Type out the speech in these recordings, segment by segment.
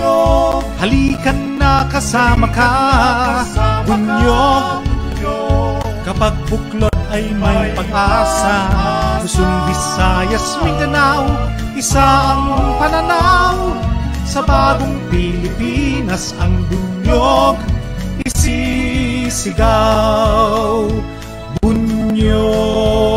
Bunyo Halikan na kasama ka Bunyo Kapag buklod ay may pag-asa Luzon, Visayas, Mindanao Isa ang pananaw Sa bagong Pilipinas Ang bunyog isisigaw Bunyog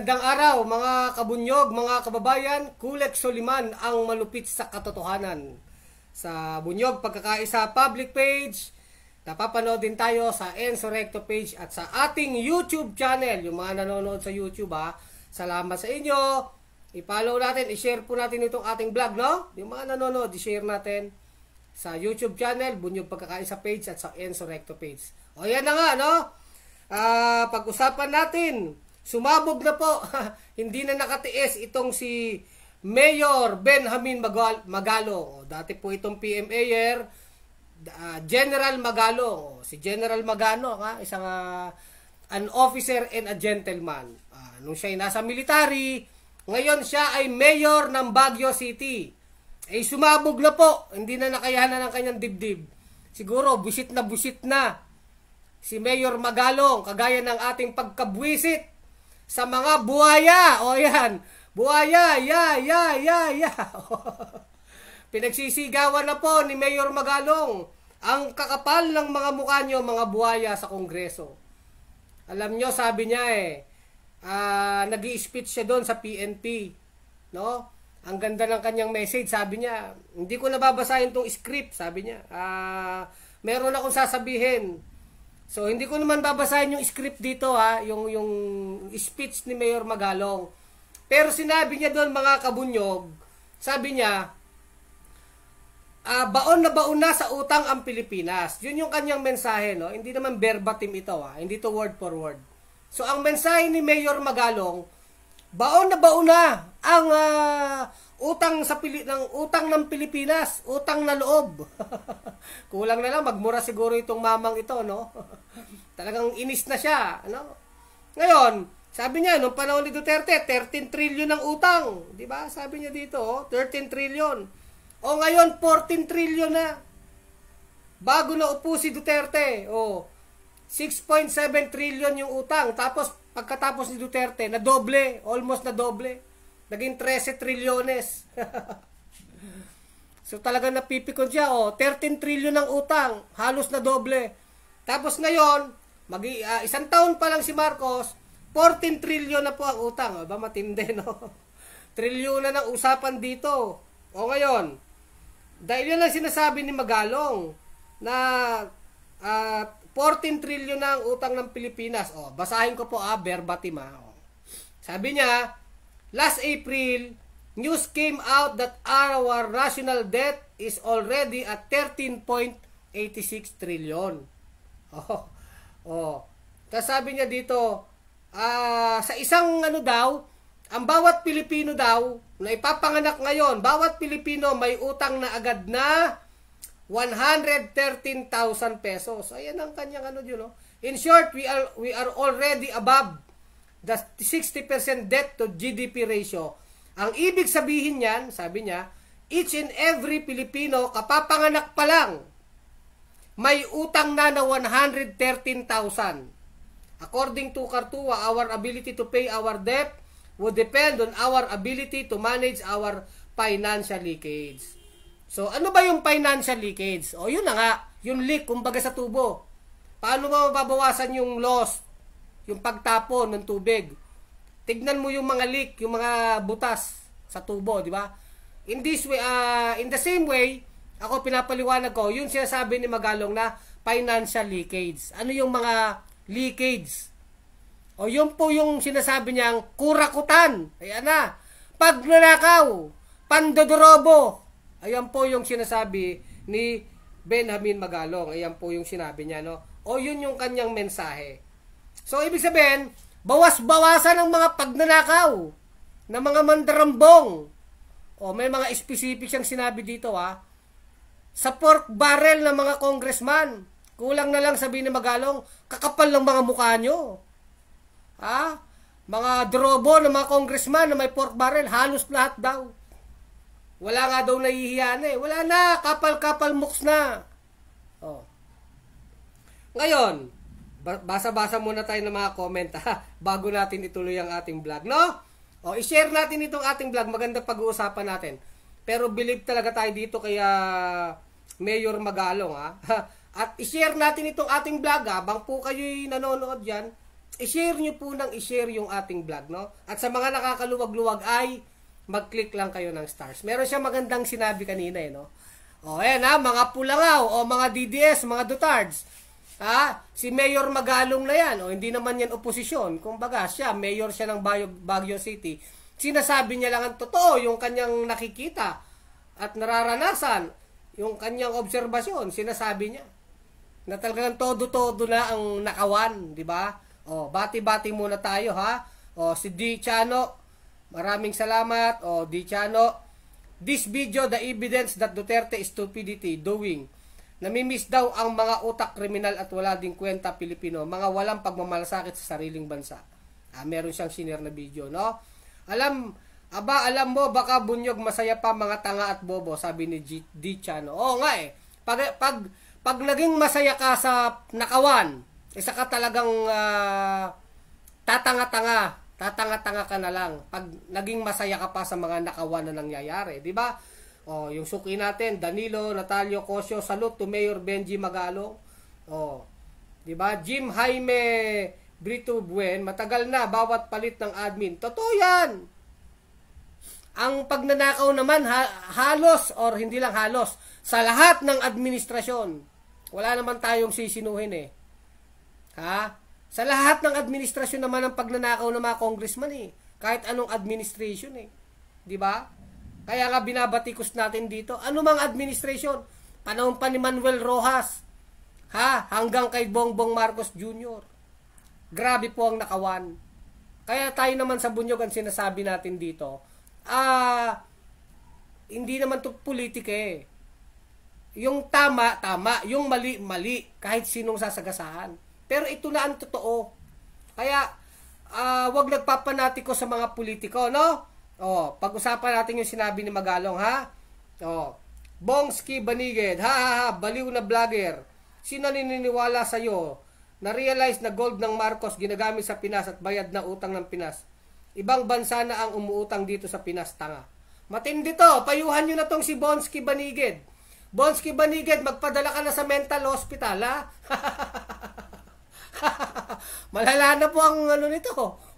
Magandang araw mga kabunyog, mga kababayan. Kulek Soliman ang malupit sa katotohanan. Sa Bunyog Pagkakaisa public page, napapanood din tayo sa Enzo Recto page at sa ating YouTube channel. Yung mga nanonood sa YouTube ha, salamat sa inyo. I-follow natin, i-share po natin itong ating vlog, no? Yung mga nanonood, i-share natin sa YouTube channel, Bunyog Pagkakaisa page at sa Enzo Recto page. O yan na nga, no? Uh, pag-usapan natin Sumabog na po. Hindi na nakatiis itong si Mayor Benjamin Magal Magalong. dati po itong PMAyer uh, ah, General Magalo. si General Magano, ha? isang uh, an officer and a gentleman. Uh, nung siya ay nasa military, ngayon siya ay mayor ng Baguio City. Ay eh, sumabog na po. Hindi na nakayanan ng kanyang dibdib. Siguro, busit na busit na si Mayor Magalong, kagaya ng ating pagkabwisit sa mga buhaya. O yan, buhaya, ya, ya, ya, ya. Pinagsisigawan na po ni Mayor Magalong ang kakapal ng mga mukha nyo, mga buhaya sa Kongreso. Alam nyo, sabi niya eh, uh, ah, nag speech siya doon sa PNP. No? Ang ganda ng kanyang message, sabi niya, hindi ko nababasahin tong script, sabi niya. Ah, uh, meron akong sasabihin So hindi ko naman babasahin yung script dito ha, yung yung speech ni Mayor Magalong. Pero sinabi niya doon mga kabunyog, sabi niya, uh, baon na baon na sa utang ang Pilipinas. Yun yung kanyang mensahe, no? Hindi naman verbatim ito ha, hindi to word for word. So ang mensahe ni Mayor Magalong, baon na baon na ang uh, utang sa pili ng utang ng Pilipinas, utang na loob. Kulang na lang magmura siguro itong mamang ito, no? Talagang inis na siya, ano? Ngayon, sabi niya nung panahon ni Duterte, 13 trillion ang utang, 'di ba? Sabi niya dito, oh, 13 trillion. O ngayon 14 trillion na. Bago na upo si Duterte, oh. 6.7 trillion yung utang. Tapos pagkatapos ni Duterte, na doble, almost na doble. Naging 13 trilyones. so talaga napipikon siya. Oh, 13 trilyon ng utang. Halos na doble. Tapos ngayon, mag uh, ah, isang taon pa lang si Marcos, 14 trilyon na po ang utang. O, ba matindi, no? trilyon na ng usapan dito. O ngayon, dahil yan ang sinasabi ni Magalong na uh, ah, 14 trilyon na ang utang ng Pilipinas. O, basahin ko po ah, verbatim ah. O. Sabi niya, Last April, news came out that our national debt is already at 13.86 trillion. Oh, oh. Tapos sabi niya dito, uh, sa isang ano daw, ang bawat Pilipino daw na ipapanganak ngayon, bawat Pilipino may utang na agad na 113,000 pesos. Ayan ang kanyang ano yun. No? In short, we are, we are already above the 60% debt to GDP ratio. Ang ibig sabihin niyan, sabi niya, each and every Pilipino kapapanganak pa lang may utang na na 113,000. According to Kartua, our ability to pay our debt would depend on our ability to manage our financial leakage. So, ano ba yung financial leakage? O, yun na nga. Yung leak, kumbaga sa tubo. Paano mo mababawasan yung loss? yung pagtapon ng tubig. Tignan mo yung mga leak, yung mga butas sa tubo, di ba? In this way, uh, in the same way, ako pinapaliwanag ko, yung sinasabi ni Magalong na financial leakage. Ano yung mga leakage? O yun po yung sinasabi niyang kurakutan. Ayan na. Pagnanakaw. Pandodorobo. Ayan po yung sinasabi ni Benjamin Magalong. Ayan po yung sinabi niya, no? O yun yung kanyang mensahe. So, ibig sabihin, bawas-bawasan ng mga pagnanakaw ng mga mandarambong. O, may mga specific siyang sinabi dito, ha? Sa pork barrel ng mga congressman, kulang na lang sabihin ni Magalong, kakapal ng mga mukha nyo. Ha? Mga drobo ng mga congressman na may pork barrel, halos lahat daw. Wala nga daw nahihiyan eh. Wala na, kapal-kapal muks na. Oh. Ngayon, Basa-basa muna tayo ng mga comment ha, bago natin ituloy ang ating vlog, no? O, i-share natin itong ating vlog. Maganda pag-uusapan natin. Pero believe talaga tayo dito kaya ah, Mayor Magalong ha. At i-share natin itong ating vlog habang po kayo'y nanonood diyan. I-share niyo po nang i-share yung ating vlog, no? At sa mga nakakaluwag-luwag ay mag-click lang kayo ng stars. Meron siya magandang sinabi kanina, eh, no? O, ayan ha, mga pulangaw, o mga DDS, mga dutards. Ha? Si Mayor Magalong na yan. O, hindi naman yan oposisyon. Kumbaga, siya, mayor siya ng Baguio, Baguio City. Sinasabi niya lang ang totoo, yung kanyang nakikita at nararanasan, yung kanyang obserbasyon, sinasabi niya. Na talagang todo-todo na ang nakawan, di ba? O, bati-bati muna tayo, ha? O, si Di Chano, maraming salamat. O, Di Chano, this video, the evidence that Duterte is stupidity doing Namimiss daw ang mga utak kriminal at wala ding kwenta Pilipino, mga walang pagmamalasakit sa sariling bansa. Ah, meron siyang senior na video, no? Alam, aba, alam mo, baka bunyog masaya pa mga tanga at bobo, sabi ni G- D. Chano. Oo nga eh. Pag, pag, pag naging masaya ka sa nakawan, isa eh, ka talagang uh, tatanga-tanga. Tatanga-tanga ka na lang pag naging masaya ka pa sa mga nakawan na nangyayari, 'di ba? Oh, yung suki natin, Danilo, Natalio Cosio, salute to Mayor Benji Magalo. Oh. 'Di ba? Jim Jaime Brito Buen, matagal na bawat palit ng admin. Totoo 'yan. Ang pagnanakaw naman ha- halos or hindi lang halos sa lahat ng administrasyon. Wala naman tayong sisinuhin eh. Ha? Sa lahat ng administrasyon naman ang pagnanakaw ng mga congressman eh. Kahit anong administration eh. 'Di ba? Kaya nga binabatikos natin dito, anumang administration, panahon pa ni Manuel Rojas, ha, hanggang kay Bongbong Marcos Jr. Grabe po ang nakawan. Kaya tayo naman sa bunyog ang sinasabi natin dito, ah, hindi naman to politike eh. Yung tama, tama. Yung mali, mali. Kahit sinong sasagasahan. Pero ito na ang totoo. Kaya, uh, wag ko sa mga politiko, no? Oh, pag-usapan natin yung sinabi ni Magalong ha. Oh, Bongski Baniged. Ha ha ha, baliw na vlogger. Sino naniniwala sa iyo? Na-realize na gold ng Marcos ginagamit sa Pinas at bayad na utang ng Pinas. Ibang bansa na ang umuutang dito sa Pinas, tanga. Matindi to, payuhan niyo na tong si Bonsky Baniged. Bonsky Baniged, magpadala ka na sa mental hospital, ha? Malala na po ang ano nito,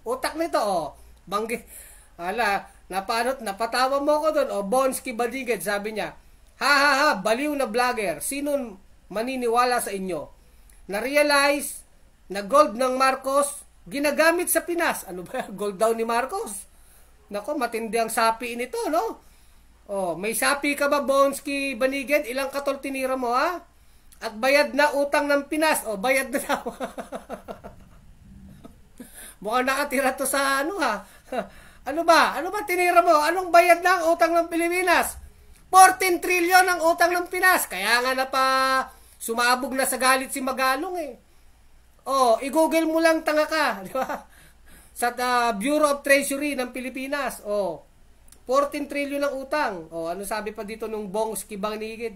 utak nito, oh. Banggit, ala, Napano, napatawa mo ko doon. O, Bonski Badigad, sabi niya, Ha ha ha, baliw na vlogger. Sino maniniwala sa inyo? Na-realize na gold ng Marcos, ginagamit sa Pinas. Ano ba, gold daw ni Marcos? Nako, matindi ang sapi nito, no? Oh, may sapi ka ba, Bonski Baniged? Ilang katol tinira mo, ha? At bayad na utang ng Pinas. O, oh, bayad na daw. Mukhang nakatira to sa ano, ha? Ano ba? Ano ba tinira mo? Anong bayad ng utang ng Pilipinas? 14 trillion ang utang ng Pinas. Kaya nga na pa sumabog na sa galit si Magalong eh. Oh, i-google mo lang tanga ka, di ba? Sa uh, Bureau of Treasury ng Pilipinas. Oh, 14 trillion ang utang. Oh, ano sabi pa dito nung Bongs Kibang Nigid?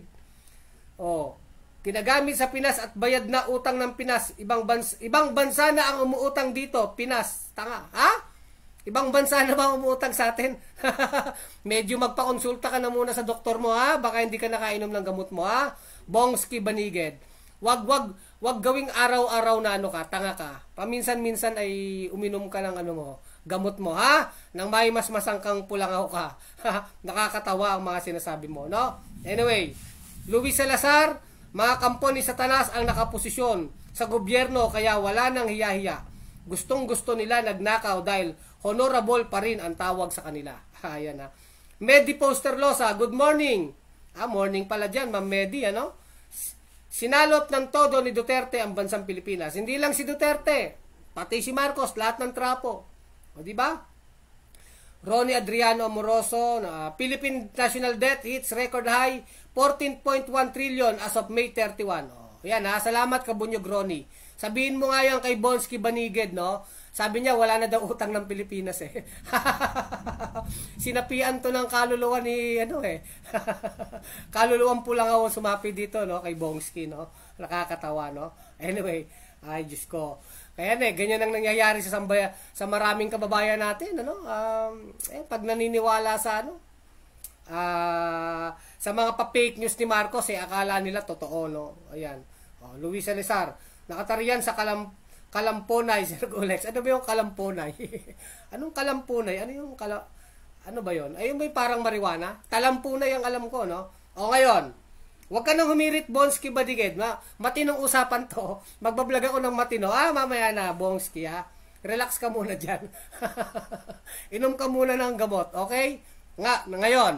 Oh, ginagamit sa Pinas at bayad na utang ng Pinas. Ibang bansa, ibang bansa na ang umuutang dito, Pinas. Tanga, ha? Ibang bansa na ba umutang sa atin? Medyo magpakonsulta ka na muna sa doktor mo ha. Baka hindi ka nakainom ng gamot mo ha. Bongski Baniged. Wag, wag, wag gawing araw-araw na ano ka, tanga ka. Paminsan-minsan ay uminom ka ng ano mo, gamot mo ha. Nang may mas masangkang pulangaw ka. Nakakatawa ang mga sinasabi mo, no? Anyway, Luis Salazar, mga kampo ni Satanas ang nakaposisyon sa gobyerno kaya wala nang hiya-hiya Gustong gusto nila nagnakaw dahil honorable pa rin ang tawag sa kanila. Ayan ah, ha. Ah. Medi Poster Posterlosa, good morning. Ah, morning pala dyan, Ma'am Medi, ano? Sinalot ng todo ni Duterte ang bansang Pilipinas. Hindi lang si Duterte, pati si Marcos, lahat ng trapo. O, di ba? Ronnie Adriano Amoroso, na uh, Philippine National Debt hits record high 14.1 trillion as of May 31. Oh, yan ha, salamat Kabunyog Ronnie. Sabihin mo nga yan kay Bonski Baniged, no? Sabi niya, wala na daw utang ng Pilipinas eh. Sinapian to ng kaluluwa ni, ano eh. Kaluluwang pulang ako sumapi dito, no? Kay Bonski, no? Nakakatawa, no? Anyway, ay, Diyos ko. Kaya eh, ganyan ang nangyayari sa sambaya, sa maraming kababayan natin, ano? Um, eh, pag naniniwala sa ano, uh, sa mga pa-fake news ni Marcos, eh, akala nila totoo, no? Ayan. Oh, Luis Elizar, Nakatarian sa kalam kalamponay, Sir Gulex. Ano ba yung kalamponay? Anong kalamponay? Ano yung kala ano ba yon? Ayun ba yung parang marijuana? Talampunay ang alam ko, no? O ngayon, Huwag ka nang humirit, Bonski Badiged. Ma matinong usapan to. Magbablog ako ng matino. Ah, mamaya na, Bonski, ha? Relax ka muna dyan. Inom ka muna ng gamot, okay? Nga, ngayon.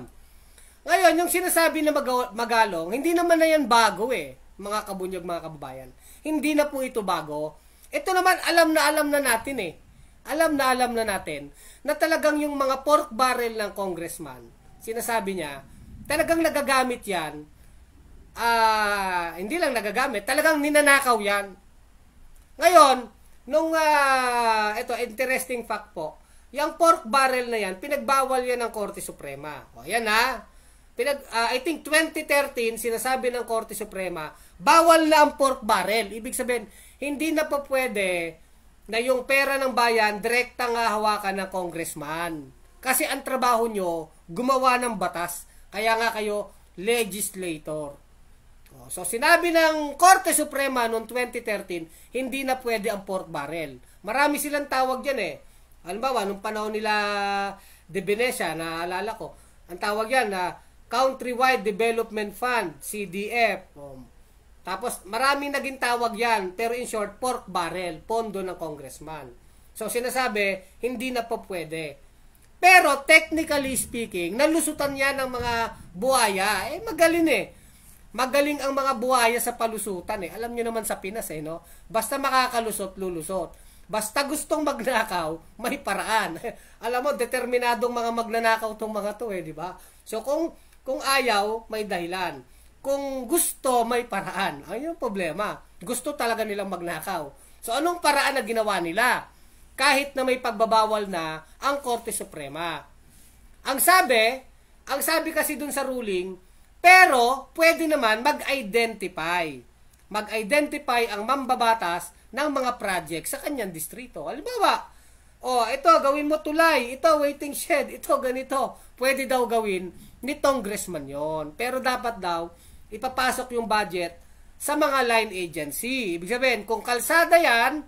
Ngayon, yung sinasabi na mag magalong, hindi naman na yan bago eh, mga kabunyog, mga kababayan. Hindi na po ito bago. Ito naman, alam na alam na natin eh. Alam na alam na natin na talagang yung mga pork barrel ng congressman, sinasabi niya, talagang nagagamit yan. Uh, hindi lang nagagamit, talagang ninanakaw yan. Ngayon, nung, uh, ah, ito, interesting fact po, yung pork barrel na yan, pinagbawal yan ng Korte Suprema. O, yan ha. Pinag, uh, I think 2013, sinasabi ng Korte Suprema, bawal na ang pork barrel. Ibig sabihin, hindi na pa pwede na yung pera ng bayan direkta nga hawakan ng congressman. Kasi ang trabaho nyo, gumawa ng batas. Kaya nga kayo, legislator. Oh, so, sinabi ng Korte Suprema noong 2013, hindi na pwede ang pork barrel. Marami silang tawag dyan eh. Halimbawa, nung panahon nila De Venecia, naalala ko, ang tawag yan na Countrywide Development Fund, CDF. Um, oh, tapos maraming naging tawag yan, pero in short, pork barrel, pondo ng congressman. So sinasabi, hindi na po pwede. Pero technically speaking, nalusutan yan ng mga buhaya. Eh magaling eh. Magaling ang mga buhaya sa palusutan eh. Alam nyo naman sa Pinas eh, no? Basta makakalusot, lulusot. Basta gustong magnakaw, may paraan. Alam mo, determinadong mga magnanakaw tong mga to eh, di ba? So kung, kung ayaw, may dahilan kung gusto may paraan. Ayun yung problema. Gusto talaga nilang magnakaw. So anong paraan na ginawa nila? Kahit na may pagbabawal na ang Korte Suprema. Ang sabi, ang sabi kasi dun sa ruling, pero pwede naman mag-identify. Mag-identify ang mambabatas ng mga project sa kanyang distrito. Halimbawa, oh, ito gawin mo tulay, ito waiting shed, ito ganito. Pwede daw gawin ni congressman yon. Pero dapat daw ipapasok yung budget sa mga line agency. Ibig sabihin, kung kalsada yan,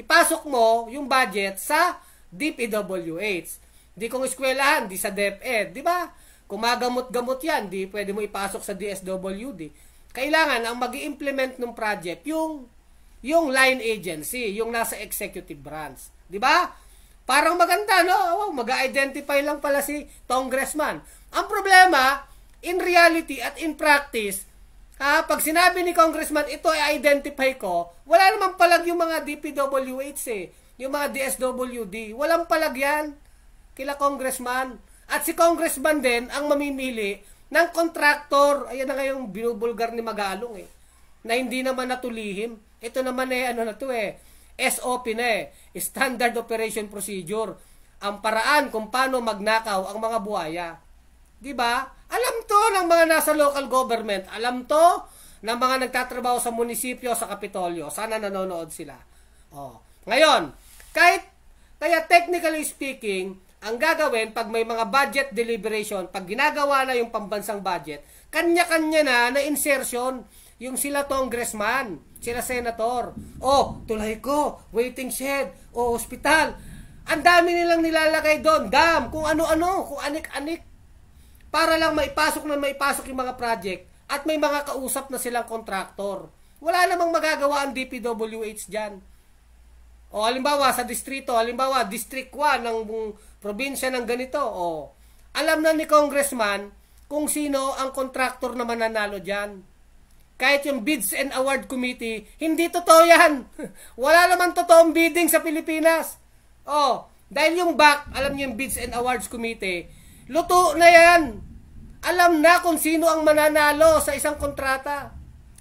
ipasok mo yung budget sa DPWH. Di kung eskwelahan, di sa DepEd, e di ba? Kung magamot-gamot yan, di pwede mo ipasok sa DSWD. Kailangan ang mag implement ng project yung yung line agency, yung nasa executive branch. Di ba? Parang maganda, no? Oh, mag-identify lang pala si congressman. Ang problema, in reality at in practice, ha, pag sinabi ni Congressman, ito ay identify ko, wala naman palag yung mga DPWH eh, yung mga DSWD. Walang palag yan kila Congressman. At si Congressman din ang mamimili ng kontraktor. Ayan na ngayong binubulgar ni Magalong eh, na hindi naman natulihim. Ito naman eh, ano na to eh, SOP na eh, Standard Operation Procedure, ang paraan kung paano magnakaw ang mga buhaya. 'Di ba? Alam to ng mga nasa local government. Alam to ng mga nagtatrabaho sa munisipyo, sa Kapitolyo. Sana nanonood sila. Oh. Ngayon, kahit, kaya technically speaking, ang gagawin pag may mga budget deliberation, pag ginagawa na yung pambansang budget, kanya-kanya na na insertion yung sila congressman, sila senator, o oh, tulay ko, waiting shed, o hospital. Ang dami nilang nilalagay doon, dam, kung ano-ano, kung anik-anik para lang maipasok na maipasok yung mga project at may mga kausap na silang kontraktor. Wala namang magagawa ang DPWH dyan. O halimbawa sa distrito, halimbawa district 1 ng probinsya ng ganito, o alam na ni congressman kung sino ang kontraktor na mananalo dyan. Kahit yung bids and award committee, hindi totoo yan. Wala naman totoong bidding sa Pilipinas. O, dahil yung back, alam niyo yung bids and awards committee, Luto na yan. Alam na kung sino ang mananalo sa isang kontrata.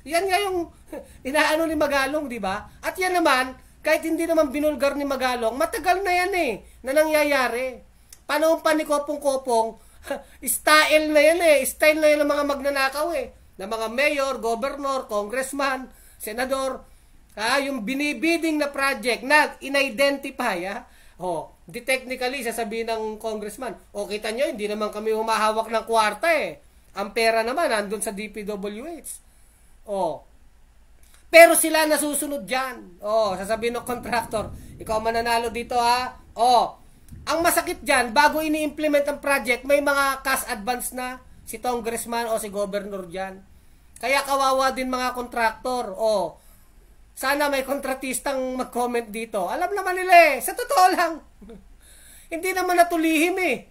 Yan nga yung inaano ni Magalong, di ba? At yan naman, kahit hindi naman binulgar ni Magalong, matagal na yan eh, na nangyayari. Panahon pa ni Kopong-Kopong, style na yan eh, style na yan ng mga magnanakaw eh. Na mga mayor, governor, congressman, senador, ah, yung binibidding na project na in-identify, ah, Oh, di technically sasabihin ng congressman, o oh, kita nyo, hindi naman kami humahawak ng kwarta eh. Ang pera naman andun sa DPWH. Oh. Pero sila nasusunod diyan. Oh, sasabihin ng contractor, ikaw mananalo dito ha. Oh. Ang masakit diyan, bago ini-implement ang project, may mga cash advance na si congressman o si governor diyan. Kaya kawawa din mga contractor. Oh, sana may kontratistang mag-comment dito. Alam naman nila eh. Sa totoo lang. Hindi naman natulihim eh.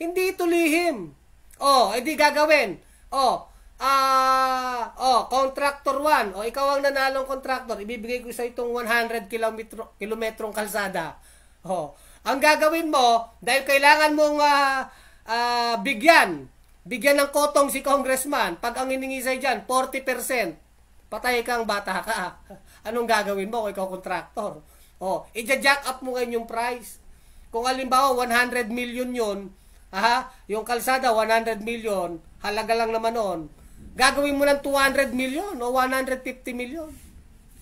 Hindi tulihim. Oh, edi eh gagawin. Oh, ah, uh, oh, contractor 1. Oh, ikaw ang nanalong contractor. Ibibigay ko sa itong 100 kilometro, kilometrong kalsada. Oh, ang gagawin mo, dahil kailangan mong uh, uh, bigyan, bigyan ng kotong si congressman, pag ang iningi sa'yo dyan, 40%. Patay kang bata ka. Anong gagawin mo kung ikaw kontraktor? O, oh, i-jack up mo ngayon yung price. Kung alimbawa 100 million 'yon, ha, yung kalsada 100 million, halaga lang naman noon. Gagawin mo ng 200 million o 150 million.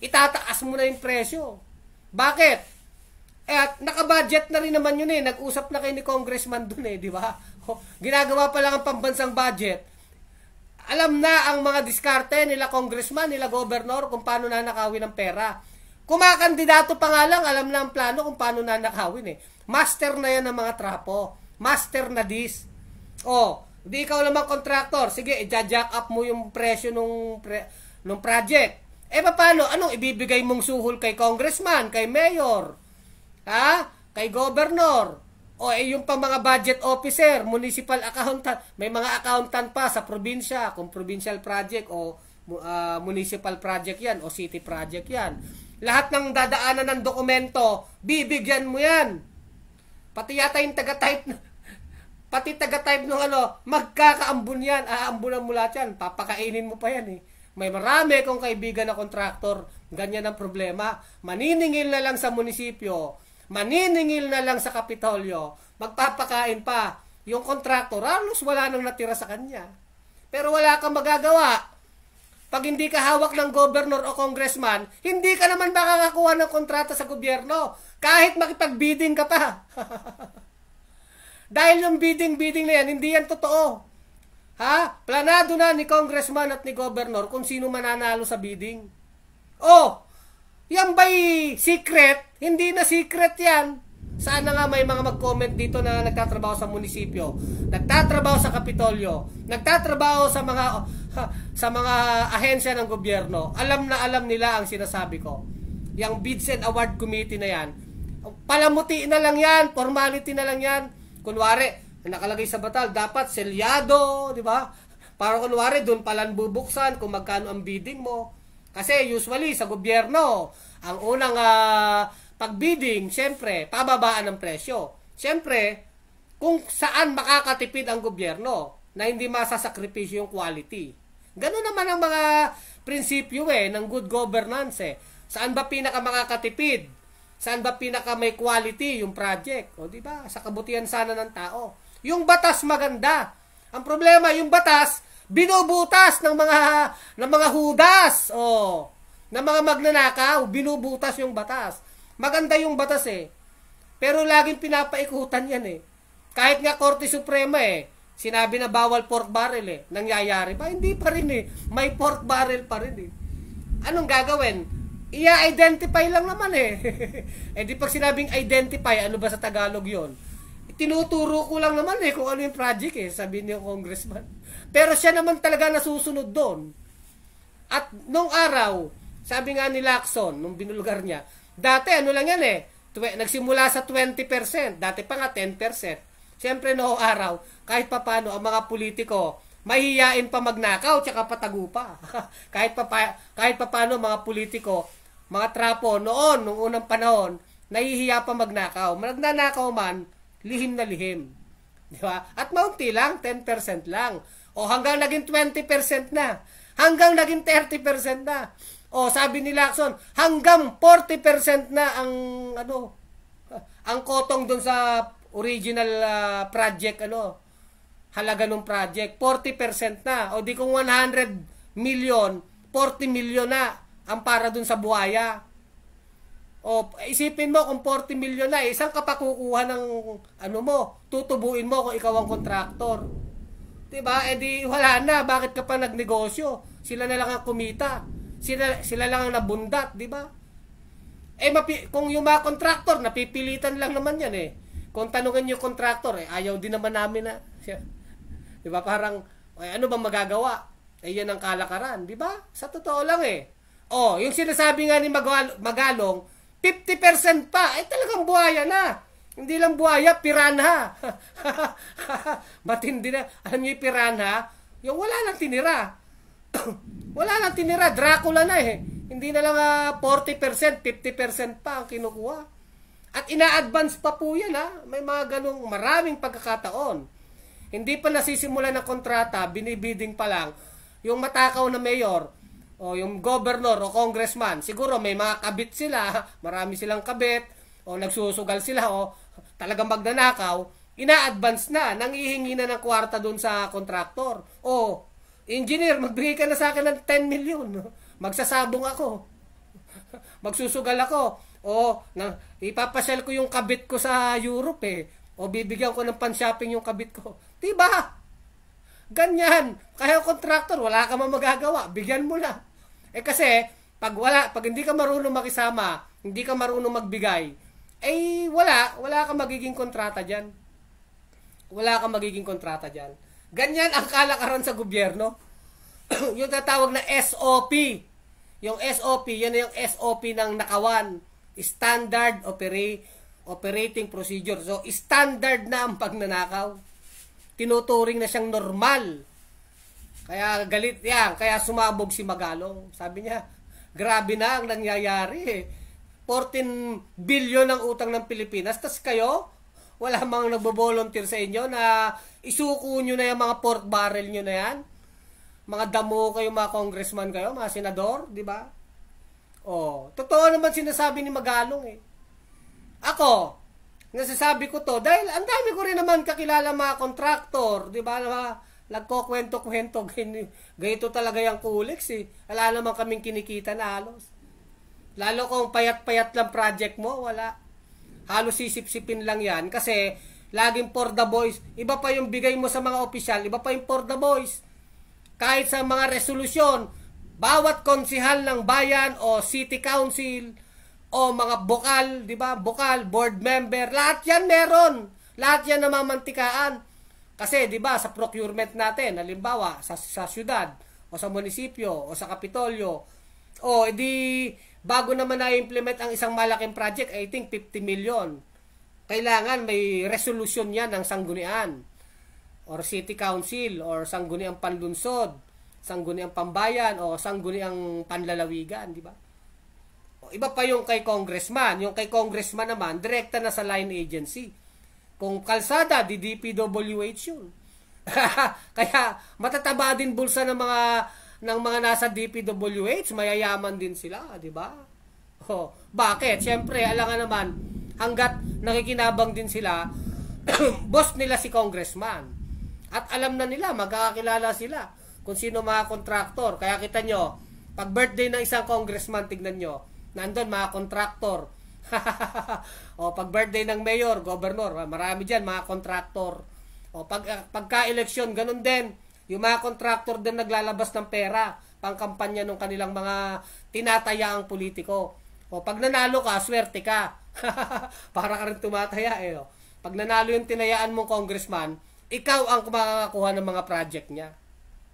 Itataas mo na yung presyo. Bakit? Eh, at nakabudget na rin naman yun eh. Nag-usap na kayo ni Congressman dun eh, di ba? Ginagawa pa lang ang pambansang budget alam na ang mga diskarte nila congressman, nila governor kung paano na nakawin ng pera. Kumakandidato pa nga lang, alam na ang plano kung paano na nakawin eh. Master na yan ng mga trapo. Master na this. Oh, di ikaw lamang contractor. Sige, i-jack up mo yung presyo nung, pre, nung project. Eh paano? Anong ibibigay mong suhol kay congressman, kay mayor? Ha? Kay governor? O eh, yung pang mga budget officer, municipal accountant, may mga accountant pa sa probinsya, kung provincial project o uh, municipal project yan o city project yan. Lahat ng dadaanan ng dokumento, bibigyan mo yan. Pati yata yung taga-type, pati taga-type ng ano, magkakaambon yan, aambunan mo lahat yan, papakainin mo pa yan eh. May marami kong kaibigan na kontraktor, ganyan ang problema. Maniningil na lang sa munisipyo, maniningil na lang sa Kapitolyo, magpapakain pa yung kontraktor, halos wala nang natira sa kanya. Pero wala kang magagawa. Pag hindi ka hawak ng governor o congressman, hindi ka naman makakakuha ng kontrata sa gobyerno. Kahit makipagbidding ka pa. Dahil yung bidding-bidding na yan, hindi yan totoo. Ha? Planado na ni congressman at ni governor kung sino mananalo sa bidding. Oh, yan ba'y secret hindi na secret yan. Sana nga may mga mag-comment dito na nagtatrabaho sa munisipyo, nagtatrabaho sa Kapitolyo, nagtatrabaho sa mga sa mga ahensya ng gobyerno. Alam na alam nila ang sinasabi ko. Yang bids and award committee na yan, palamuti na lang yan, formality na lang yan. Kunwari, nakalagay sa batal, dapat selyado, di ba? Para kunwari, doon palang bubuksan kung magkano ang bidding mo. Kasi usually sa gobyerno, ang unang uh, pag bidding, siyempre, pababaan ang presyo. Siyempre, kung saan makakatipid ang gobyerno na hindi masasakripisyo yung quality. Ganun naman ang mga prinsipyo eh, ng good governance eh. Saan ba pinaka makakatipid? Saan ba pinaka may quality yung project? O di ba? Sa kabutihan sana ng tao. Yung batas maganda. Ang problema yung batas binubutas ng mga ng mga hudas. O ng mga magnanakaw, binubutas yung batas. Maganda yung batas eh. Pero laging pinapaikutan yan eh. Kahit nga Korte Suprema eh, sinabi na bawal pork barrel eh. Nangyayari ba? Hindi pa rin eh. May pork barrel pa rin eh. Anong gagawin? Ia-identify lang naman eh. eh di pag sinabing identify, ano ba sa Tagalog yon? Tinuturo ko lang naman eh kung ano yung project eh, sabi ni congressman. Pero siya naman talaga nasusunod doon. At nung araw, sabi nga ni Lacson, nung binulgar niya, Dati, ano lang yan eh, nagsimula sa 20%, dati pa nga 10%. Siyempre, no araw, kahit papano, ang mga politiko, mahihiyain pa magnakaw, tsaka patago pa. kahit, pa, pa kahit papano, mga politiko, mga trapo, noon, noong unang panahon, nahihiya pa magnakaw. Magnanakaw man, lihim na lihim. Di ba? At maunti lang, 10% lang. O hanggang naging 20% na. Hanggang naging 30% na oh, sabi ni Lacson, hanggang 40% na ang ano ang kotong doon sa original uh, project ano halaga ng project 40% na o di kung 100 million 40 million na ang para doon sa buhaya o isipin mo kung 40 million na isang saan ng ano mo tutubuin mo kung ikaw ang kontraktor 'di ba eh di wala na bakit ka pa nagnegosyo sila na lang ang kumita sila, sila lang ang nabundat, di ba? Eh, mapi- kung yung mga contractor, napipilitan lang naman yan eh. Kung tanungin yung contractor, eh, ayaw din naman namin na. Di ba? Parang, eh, ano bang magagawa? Eh, yan ang kalakaran. Di ba? Sa totoo lang eh. Oh, yung sinasabi nga ni Magal- Magalong, 50% pa. Eh, talagang buhaya na. Hindi lang buhaya, piranha. Matindi na. Alam niyo yung piranha? Yung wala lang tinira. Wala nang tinira. Dracula na eh. Hindi na lang uh, 40%, 50% pa ang kinukuha. At ina-advance pa po yan ha. Ah. May mga ganong maraming pagkakataon. Hindi pa nasisimula ng kontrata, binibidding pa lang. Yung matakaw na mayor, o yung governor o congressman, siguro may mga kabit sila, marami silang kabit, o nagsusugal sila, o talagang magnanakaw, ina-advance na, nangihingi na ng kwarta doon sa kontraktor. O Engineer, magbigay ka na sa akin ng 10 million. Magsasabong ako. Magsusugal ako. O, na, ipapasyal ko yung kabit ko sa Europe eh. O bibigyan ko ng pan-shopping yung kabit ko. Diba? Ganyan. Kaya contractor, wala ka man magagawa. Bigyan mo na. Eh kasi, pag wala, pag hindi ka marunong makisama, hindi ka marunong magbigay, eh wala, wala ka magiging kontrata diyan. Wala ka magiging kontrata diyan. Ganyan ang kalakaran sa gobyerno. yung tatawag na SOP. Yung SOP, yan yung SOP ng nakawan. Standard Opera Operating Procedure. So, standard na ang pagnanakaw. Tinuturing na siyang normal. Kaya galit yan. Kaya sumabog si Magalong. Sabi niya, grabe na ang nangyayari. 14 eh. billion ang utang ng Pilipinas. Tapos kayo, wala mang nagbo-volunteer sa inyo na isuko nyo na yung mga pork barrel nyo na yan. Mga damo kayo, mga congressman kayo, mga senador, di ba? Oh, totoo naman sinasabi ni Magalong eh. Ako, nasasabi ko to dahil ang dami ko rin naman kakilala mga contractor, di ba? nagko kwento kwento gayto talaga yung kuliks eh. Wala naman kaming kinikita na halos. Lalo kung payat-payat lang project mo, wala halos sisipsipin lang yan kasi laging for the boys. Iba pa yung bigay mo sa mga opisyal, iba pa yung for the boys. Kahit sa mga resolusyon, bawat konsihal ng bayan o city council o mga bukal, di ba? Bukal, board member, lahat yan meron. Lahat yan namamantikaan. Kasi 'di ba sa procurement natin, halimbawa sa sa siyudad o sa munisipyo o sa kapitolyo, o edi bago naman na-implement ang isang malaking project, I think 50 million. Kailangan may resolution yan ng sanggunian or city council or sanggunian panlunsod, sanggunian pambayan o sanggunian panlalawigan, di ba? Iba pa yung kay congressman. Yung kay congressman naman, direkta na sa line agency. Kung kalsada, di DPWH yun. Kaya matataba din bulsa ng mga ng mga nasa DPWH, mayayaman din sila, di ba? Oh, bakit? Siyempre, alam nga naman, hanggat nakikinabang din sila, boss nila si congressman. At alam na nila, magkakakilala sila kung sino mga kontraktor. Kaya kita nyo, pag birthday ng isang congressman, tignan nyo, nandun mga kontraktor. o pag birthday ng mayor, governor, marami dyan mga kontraktor. O pag, pagka-eleksyon, ganun din yung mga contractor din naglalabas ng pera pangkampanya ng kanilang mga tinatayaang politiko. O pag nanalo ka, swerte ka. Para ka rin tumataya eh. O. Oh. Pag nanalo yung tinayaan mong congressman, ikaw ang makakakuha ng mga project niya.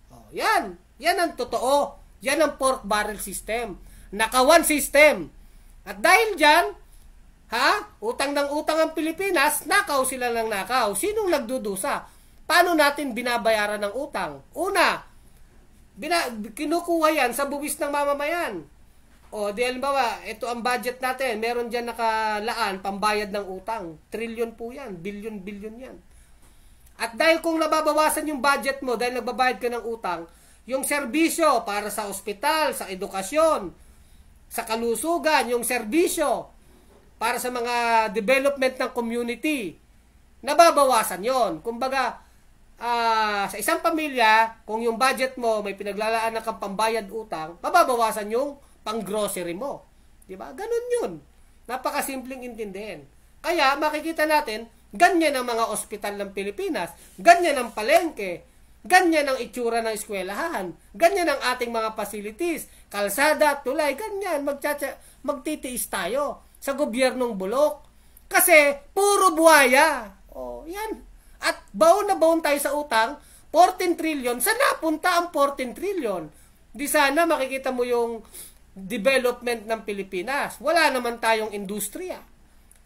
O, yan. Yan ang totoo. Yan ang pork barrel system. Nakawan system. At dahil dyan, ha? Utang ng utang ang Pilipinas, nakaw sila ng nakaw. Sinong nagdudusa? Paano natin binabayaran ng utang? Una, bina, kinukuha yan sa buwis ng mamamayan. O, di halimbawa, ito ang budget natin. Meron dyan nakalaan, pambayad ng utang. Trillion po yan. Billion-billion yan. At dahil kung nababawasan yung budget mo dahil nagbabayad ka ng utang, yung serbisyo para sa ospital, sa edukasyon, sa kalusugan, yung serbisyo para sa mga development ng community, nababawasan yon. Kumbaga, uh, sa isang pamilya, kung yung budget mo may pinaglalaan na kang pambayad utang, mababawasan yung pang-grocery mo. 'Di ba? Ganun 'yun. Napakasimpleng intindihin. Kaya makikita natin, ganyan ang mga ospital ng Pilipinas, ganyan ang palengke, ganyan ang itsura ng eskwelahan, ganyan ang ating mga facilities, kalsada, tulay, ganyan, magtsatsa, magtitiis tayo sa gobyernong bulok. Kasi puro buhaya. Oh, yan. At baon na baon tayo sa utang, 14 trillion. Saan napunta ang 14 trillion? Di sana makikita mo yung development ng Pilipinas. Wala naman tayong industriya.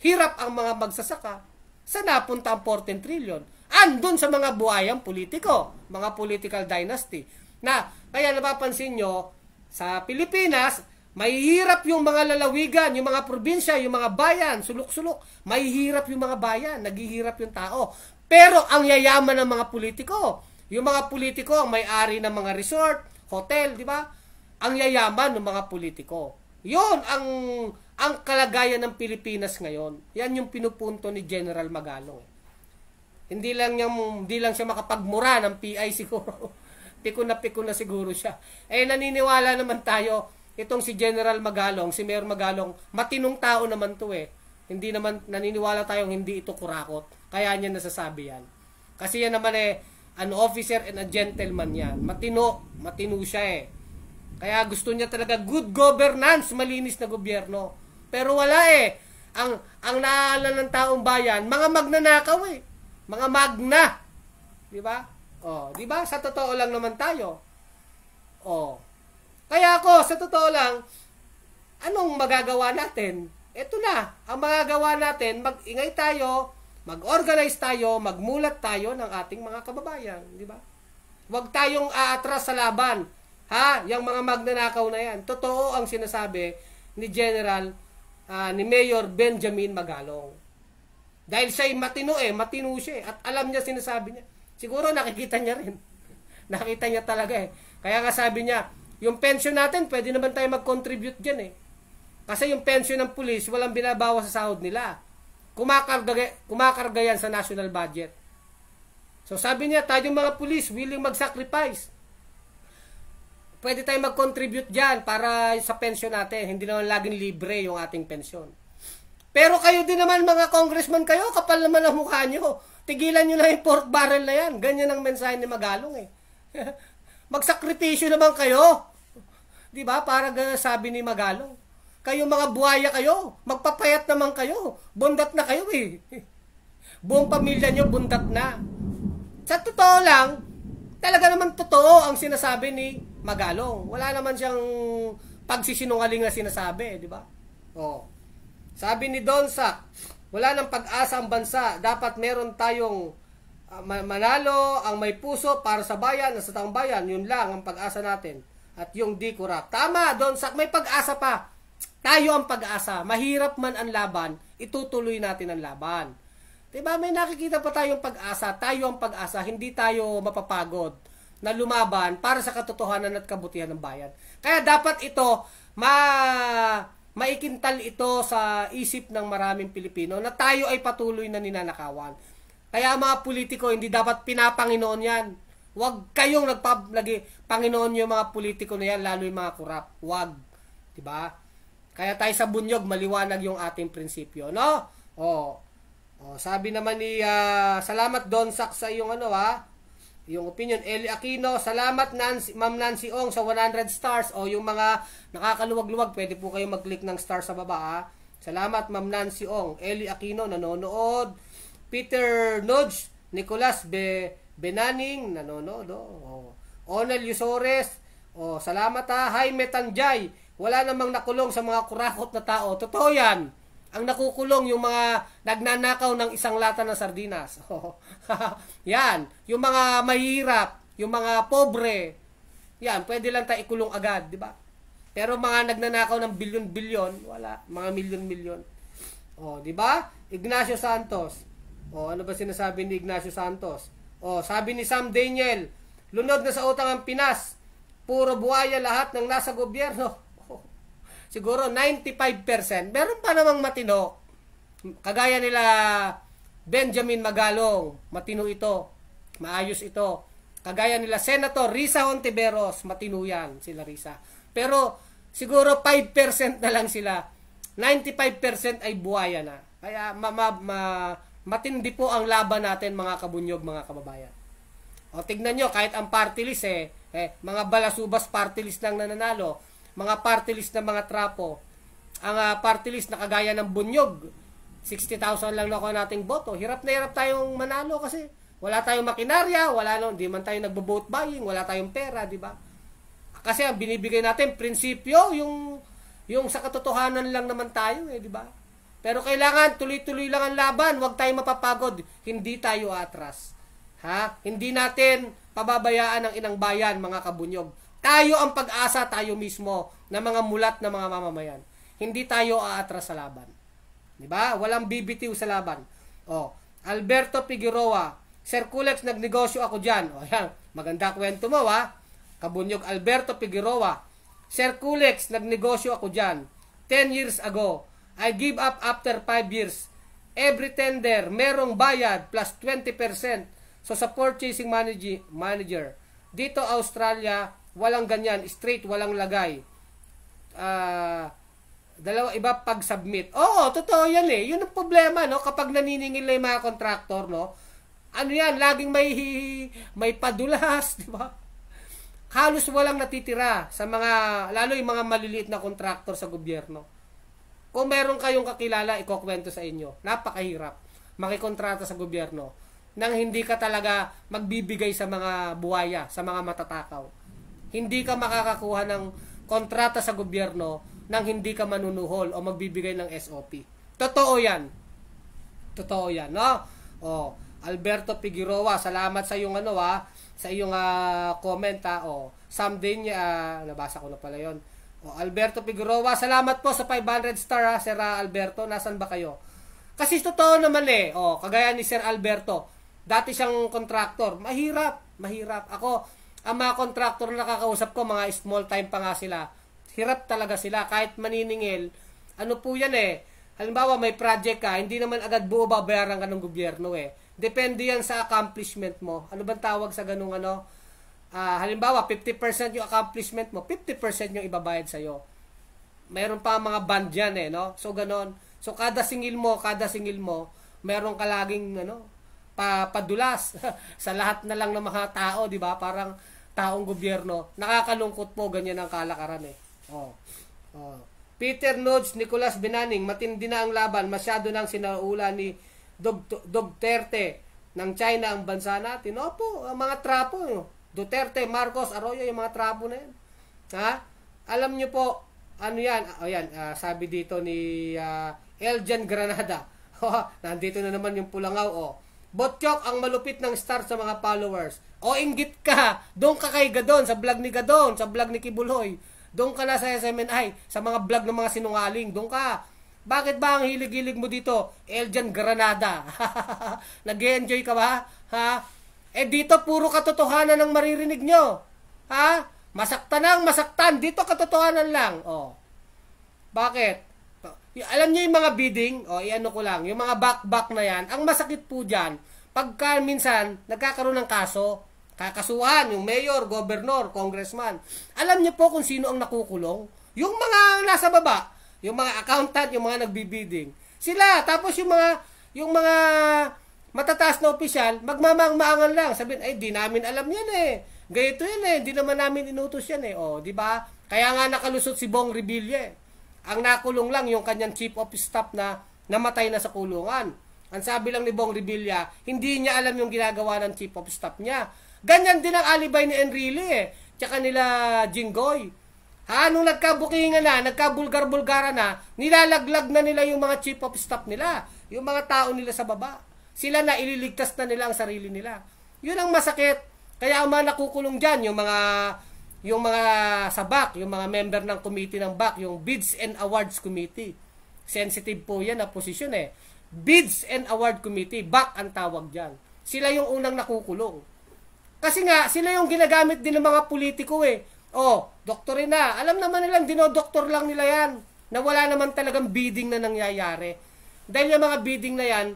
Hirap ang mga magsasaka. Saan napunta ang 14 trillion? Andun sa mga buhayang politiko, mga political dynasty. Na, kaya napapansin nyo, sa Pilipinas, may hirap yung mga lalawigan, yung mga probinsya, yung mga bayan, sulok-sulok. hirap yung mga bayan, naghihirap yung tao. Pero ang yayaman ng mga politiko, yung mga politiko ang may-ari ng mga resort, hotel, di ba? Ang yayaman ng mga politiko. Yon ang ang kalagayan ng Pilipinas ngayon. Yan yung pinupunto ni General Magalong. Hindi lang yung hindi lang siya makapagmura ng PI siguro. pikon na pikon na siguro siya. Eh naniniwala naman tayo itong si General Magalong, si Mayor Magalong, matinong tao naman 'to eh. Hindi naman naniniwala tayong hindi ito kurakot. Kaya niya nasasabi yan. Kasi yan naman eh, an officer and a gentleman yan. Matino, matino siya eh. Kaya gusto niya talaga good governance, malinis na gobyerno. Pero wala eh. Ang ang naalala ng taong bayan, mga magnanakaw eh. Mga magna. 'Di ba? Oh, 'di ba? Sa totoo lang naman tayo. Oh. Kaya ako, sa totoo lang, anong magagawa natin? Ito na, ang magagawa natin, magingay tayo, Mag-organize tayo, magmulat tayo ng ating mga kababayan, di ba? Huwag tayong aatras sa laban. Ha? Yung mga magnanakaw na yan. Totoo ang sinasabi ni General, uh, ni Mayor Benjamin Magalong. Dahil siya'y matino eh, matino siya eh. At alam niya sinasabi niya. Siguro nakikita niya rin. nakita niya talaga eh. Kaya nga sabi niya, yung pension natin, pwede naman tayo mag-contribute dyan eh. Kasi yung pension ng pulis, walang binabawas sa sahod nila kumakarga, kumakarga yan sa national budget. So sabi niya, tayong mga pulis, willing mag-sacrifice. Pwede tayong mag-contribute dyan para sa pensyon natin. Hindi naman laging libre yung ating pensyon. Pero kayo din naman mga congressman kayo, kapal naman ang mukha nyo. Tigilan nyo lang yung pork barrel na yan. Ganyan ang mensahe ni Magalong eh. Magsakripisyo naman kayo. 'Di ba? Para sabi ni Magalong. Kayo mga buhaya kayo. Magpapayat naman kayo. Bundat na kayo eh. Buong pamilya nyo bundat na. Sa totoo lang, talaga naman totoo ang sinasabi ni Magalong. Wala naman siyang pagsisinungaling na sinasabi, di ba? Oh. Sabi ni Donsa, wala nang pag-asa ang bansa. Dapat meron tayong uh, manalo ang may puso para sa bayan, sa taong bayan. Yun lang ang pag-asa natin. At yung di corrupt. Tama, Donsa, may pag-asa pa. Tayo ang pag-asa. Mahirap man ang laban, itutuloy natin ang laban. 'Di ba? May nakikita pa tayong pag-asa. Tayo ang pag-asa, hindi tayo mapapagod na lumaban para sa katotohanan at kabutihan ng bayan. Kaya dapat ito ma maikintal ito sa isip ng maraming Pilipino na tayo ay patuloy na ninanakawan. Kaya mga politiko, hindi dapat pinapanginoon yan. Huwag kayong nagpab, lagi, Panginoon yung mga politiko na yan, lalo yung mga kurap. Huwag. ba? Diba? Kaya tayo sa bunyog, maliwanag yung ating prinsipyo, no? Oh. oh sabi naman ni uh, salamat Don Sak sa iyong ano ha. Yung opinion Eli Aquino, salamat Ma'am Nancy Ong sa 100 stars o oh, yung mga nakakaluwag-luwag, pwede po kayo mag-click ng star sa baba ha. Salamat Ma'am Nancy Ong, Eli Aquino nanonood, Peter Nudge, Nicolas Be Benaning nanonood. Oh. Onel Yusores, oh, salamat ha. Hi Metanjay, wala namang nakulong sa mga kurakot na tao. Totoo yan. Ang nakukulong yung mga nagnanakaw ng isang lata ng sardinas. Oh, yan. Yung mga mahirap, yung mga pobre. Yan, pwede lang tayo ikulong agad, di ba? Pero mga nagnanakaw ng bilyon-bilyon, wala. Mga milyon-milyon. O, oh, di ba? Ignacio Santos. O, oh, ano ba sinasabi ni Ignacio Santos? O, sabi ni Sam Daniel, lunod na sa utang ang Pinas. Puro buhaya lahat ng nasa gobyerno siguro 95%, meron pa namang matino. Kagaya nila Benjamin Magalong, matino ito, maayos ito. Kagaya nila Senator Risa Hontiveros, matino yan sila Risa. Pero siguro 5% na lang sila. 95% ay buhaya na. Kaya ma, ma, ma, matindi po ang laban natin mga kabunyog, mga kababayan. O tignan nyo, kahit ang party list eh, eh mga balasubas party list lang nananalo, mga party list ng mga trapo. Ang uh, party list na kagaya ng Bunyog, 60,000 lang nakuha nating boto. Hirap na hirap tayong manalo kasi wala tayong makinarya, wala no, di man tayo nagbo-vote buying, wala tayong pera, di ba? Kasi ang binibigay natin prinsipyo, yung yung sa katotohanan lang naman tayo eh, di ba? Pero kailangan tuloy-tuloy lang ang laban, huwag tayong mapapagod, hindi tayo atras. Ha? Hindi natin pababayaan ang inang bayan, mga kabunyog. Tayo ang pag-asa, tayo mismo, na mga mulat na mga mamamayan. Hindi tayo aatras sa laban. Di ba? Walang bibitiw sa laban. Oh, Alberto Figueroa, Sir Kulex, nagnegosyo ako diyan. O, yan, maganda kwento mo, ha? Kabunyog Alberto Figueroa, Sir Kulex, nagnegosyo ako diyan. 10 years ago, I give up after 5 years. Every tender, merong bayad plus 20%. So sa purchasing manager, manager dito Australia, walang ganyan, straight, walang lagay. Uh, dalawa iba pag submit. Oo, totoo 'yan eh. 'Yun ang problema, no? Kapag naniningil na 'yung mga contractor, no? Ano 'yan, laging may may padulas, 'di ba? Halos walang natitira sa mga lalo 'yung mga maliliit na contractor sa gobyerno. Kung meron kayong kakilala, ikokwento sa inyo. Napakahirap makikontrata sa gobyerno nang hindi ka talaga magbibigay sa mga buwaya, sa mga matatakaw. Hindi ka makakakuha ng kontrata sa gobyerno nang hindi ka manunuhol o magbibigay ng SOP. Totoo yan. Totoo yan, no? Oh, Alberto Figueroa, salamat sa iyong ano ha, sa iyong uh, comment ha. Oh, someday niya, uh, nabasa ko na pala yon. Oh, Alberto Figueroa, salamat po sa 500 star ha, Sir Alberto. Nasaan ba kayo? Kasi totoo naman eh. Oh, kagaya ni Sir Alberto, dati siyang contractor. Mahirap, mahirap. Ako, ang mga contractor na nakakausap ko, mga small time pa nga sila, hirap talaga sila kahit maniningil. Ano po yan eh, halimbawa may project ka, hindi naman agad buo babayaran ka ng gobyerno eh. Depende yan sa accomplishment mo. Ano bang tawag sa ganung ano? Uh, halimbawa, 50% yung accomplishment mo, 50% yung ibabayad sa'yo. Meron pa mga band yan eh, no? So, ganon. So, kada singil mo, kada singil mo, meron ka laging, ano, papadulas sa lahat na lang ng mga tao, di ba? Parang, taong gobyerno. Nakakalungkot po, ganyan ang kalakaran eh. Oh. Oh. Peter Nodes, Nicolas Binaning, matindi na ang laban, masyado nang sinaula ni Dog, Duterte ng China ang bansa natin. Opo, ang mga trapo. Eh. Duterte, Marcos, Arroyo, yung mga trapo na yan. Ha? Alam nyo po, ano yan? O ah, yan, uh, ah, sabi dito ni uh, ah, Eljan Granada. Nandito na naman yung pulangaw. Oh. Botchok ang malupit ng star sa mga followers. O inggit ka. Doon ka kay Gadon, sa vlog ni Gadon, sa vlog ni Kibuloy. Doon ka na sa SMNI, sa mga vlog ng mga sinungaling. Doon ka. Bakit ba ang hilig-hilig mo dito? Eljan Granada. Nag-enjoy ka ba? Ha? Eh dito puro katotohanan ang maririnig nyo. Ha? Masaktan ang masaktan. Dito katotohanan lang. Oh. Bakit? Alam niyo yung mga bidding, o oh, iano ko lang, yung mga back-back na yan, ang masakit po dyan, pagka minsan, nagkakaroon ng kaso, Kakasuhan, yung mayor, governor, congressman. Alam niyo po kung sino ang nakukulong? Yung mga nasa baba, yung mga accountant, yung mga nagbibidding. Sila, tapos yung mga, yung mga matataas na opisyal, magmamangmaangan lang. Sabihin, ay, di namin alam yan eh. Gayto yan eh, di naman namin inutos yan eh. O, di ba? Kaya nga nakalusot si Bong Revilla eh. Ang nakulong lang yung kanyang chief of staff na namatay na sa kulungan. Ang sabi lang ni Bong Revilla, hindi niya alam yung ginagawa ng chief of staff niya. Ganyan din ang alibay ni Enrile eh. Tsaka nila Jinggoy. Ha, nung nagkabukinga na, nagkabulgar-bulgara na, nilalaglag na nila yung mga chief of staff nila, yung mga tao nila sa baba. Sila na ililigtas na nila ang sarili nila. Yun ang masakit. Kaya ang mga nakukulong dyan, yung mga yung mga sa BAC, yung mga member ng committee ng BAC, yung Bids and Awards Committee. Sensitive po yan na posisyon eh. Bids and Award Committee, BAC ang tawag dyan. Sila yung unang nakukulong. Kasi nga, sila yung ginagamit din ng mga politiko eh. Oh, doktor na. Alam naman nilang dinodoktor lang nila yan. Na wala naman talagang bidding na nangyayari. Dahil yung mga bidding na yan,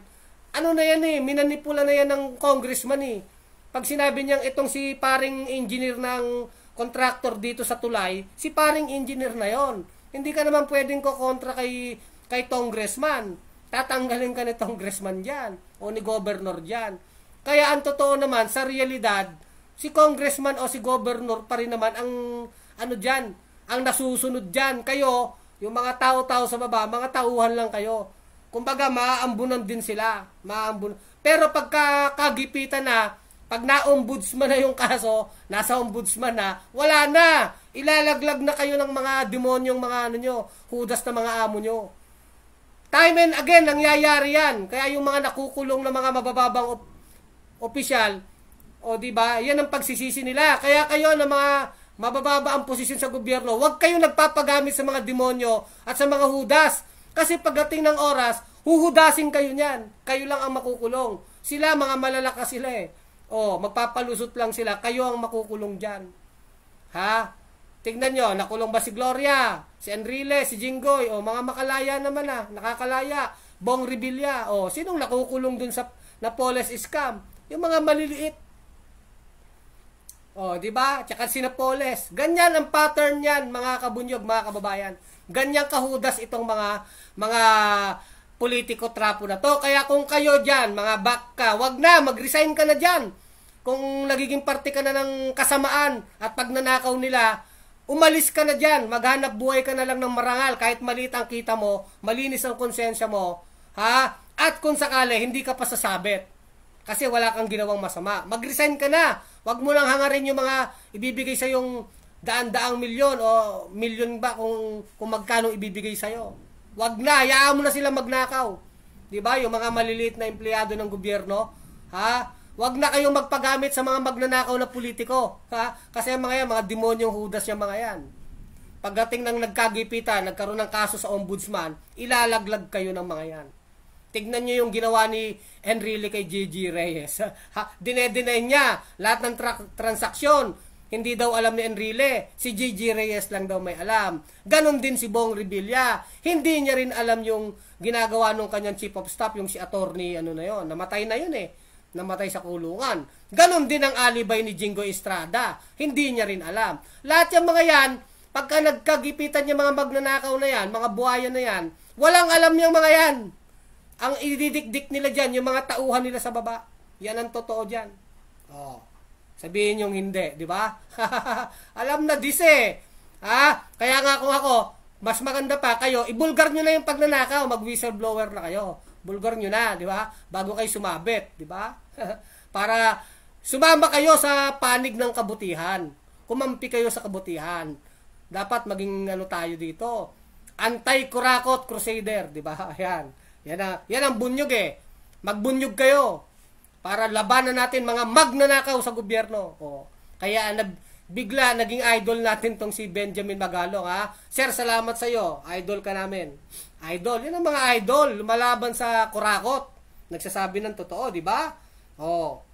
ano na yan eh, minanipula na yan ng congressman eh. Pag sinabi niyang itong si paring engineer ng contractor dito sa tulay, si paring engineer na yon. Hindi ka naman pwedeng kontra kay, kay congressman. Tatanggalin ka ni congressman dyan o ni governor dyan. Kaya ang totoo naman, sa realidad, si congressman o si governor pa rin naman ang ano diyan, ang nasusunod diyan. Kayo, yung mga tao-tao sa baba, mga tauhan lang kayo. Kumbaga, maaambunan din sila. Maaambun. Pero pagka kagipitan na, pag na-ombudsman na yung kaso, nasa ombudsman na, wala na. Ilalaglag na kayo ng mga demonyong mga ano nyo, hudas na mga amo nyo. Time and again, nangyayari yan. Kaya yung mga nakukulong na mga mabababang official o di ba? Yan ang pagsisisi nila. Kaya kayo na mga mabababa ang posisyon sa gobyerno, huwag kayong nagpapagamit sa mga demonyo at sa mga hudas. Kasi pagdating ng oras, huhudasin kayo niyan. Kayo lang ang makukulong. Sila, mga malalakas sila eh. O, magpapalusot lang sila. Kayo ang makukulong diyan. Ha? tingnan niyo nakulong ba si Gloria, si Enrile, si Jinggoy, o mga makalaya naman ah, nakakalaya, Bong Revilla, o sinong nakukulong dun sa Napoles scam? Yung mga maliliit. O, oh, di ba? Tsaka sinapoles. Ganyan ang pattern niyan, mga kabunyog, mga kababayan. Ganyan kahudas itong mga mga politiko trapo na to. Kaya kung kayo diyan, mga bakka, wag na, mag-resign ka na diyan. Kung nagiging parte ka na ng kasamaan at pag nanakaw nila, umalis ka na diyan, maghanap buhay ka na lang ng marangal kahit maliit ang kita mo, malinis ang konsensya mo, ha? At kung sakali hindi ka pa sasabit, kasi wala kang ginawang masama. Mag-resign ka na. Huwag mo lang hangarin yung mga ibibigay sa yung daan-daang milyon o milyon ba kung, kung magkano ibibigay sa iyo. Huwag na. Hayaan mo na sila magnakaw. Di ba? Yung mga maliliit na empleyado ng gobyerno. Ha? Huwag na kayong magpagamit sa mga magnanakaw na politiko. Ha? Kasi mga yan, mga demonyong hudas yung mga yan. Pagdating ng nagkagipitan, nagkaroon ng kaso sa ombudsman, ilalaglag kayo ng mga yan. Tignan nyo yung ginawa ni Enrile kay Gigi Reyes. Ha, dinedenay niya lahat ng tra- transaksyon. Hindi daw alam ni Enrile. Si Gigi Reyes lang daw may alam. Ganon din si Bong Revilla. Hindi niya rin alam yung ginagawa nung kanyang chief of staff, yung si attorney, ano na yon. Namatay na yun eh. Namatay sa kulungan. Ganon din ang alibay ni Jingo Estrada. Hindi niya rin alam. Lahat yung mga yan, pagka nagkagipitan yung mga magnanakaw na yan, mga buhayan na yan, walang alam yung mga yan. Ang ididikdik nila dyan, yung mga tauhan nila sa baba, yan ang totoo dyan. Oh. Sabihin yung hindi, di ba? Alam na dis eh. Ha? Kaya nga kung ako, mas maganda pa kayo, ibulgar nyo na yung pagnanakaw, mag-whistleblower na kayo. Bulgar nyo na, di ba? Bago kayo sumabit, di ba? Para sumama kayo sa panig ng kabutihan. Kumampi kayo sa kabutihan. Dapat maging ano tayo dito. Anti-Kurakot Crusader, di ba? Ayan. Yan, na, yan ang bunyog eh. Magbunyog kayo para labanan natin mga magnanakaw sa gobyerno. O, kaya nag, bigla naging idol natin tong si Benjamin Magalong ha. Sir, salamat sa iyo. Idol ka namin. Idol. Yan ang mga idol. Lumalaban sa kurakot. Nagsasabi ng totoo, di ba? Oh.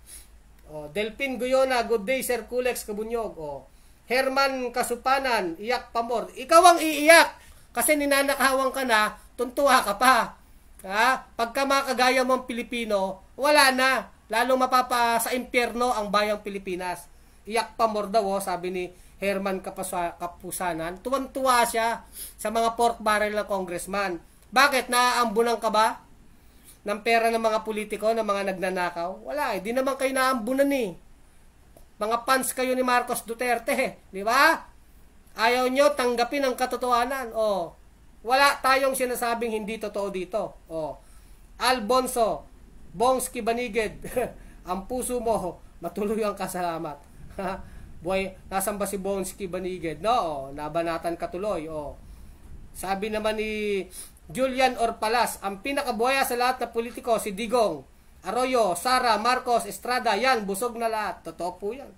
Oh. Delpin Guyona, good day Sir Kulex Kabunyog. O. Herman Kasupanan, iyak pamor. Ikaw ang iiyak kasi ninanakawang ka na, tuntua ka pa. Ha? Pagka makagaya mo Pilipino, wala na. Lalo mapapa sa impyerno ang bayang Pilipinas. Iyak pa more daw, oh, sabi ni Herman Kapasa, Kapusanan. Tuwan-tuwa siya sa mga pork barrel na congressman. Bakit? Naaambunan ka ba? Ng pera ng mga politiko, ng mga nagnanakaw? Wala eh. Di naman kayo naaambunan eh. Mga fans kayo ni Marcos Duterte. Eh. Di ba? Ayaw nyo tanggapin ang katotohanan. O, oh. Wala tayong sinasabing hindi totoo dito. Oh. Albonso, Bongski Baniged, ang puso mo, matuloy ang kasalamat. Boy, nasan ba si Bongski Baniged? No, oh, nabanatan katuloy. Oh. Sabi naman ni Julian Orpalas, ang pinakabuhaya sa lahat na politiko, si Digong, Arroyo, Sara, Marcos, Estrada, yan, busog na lahat. Totoo po yan.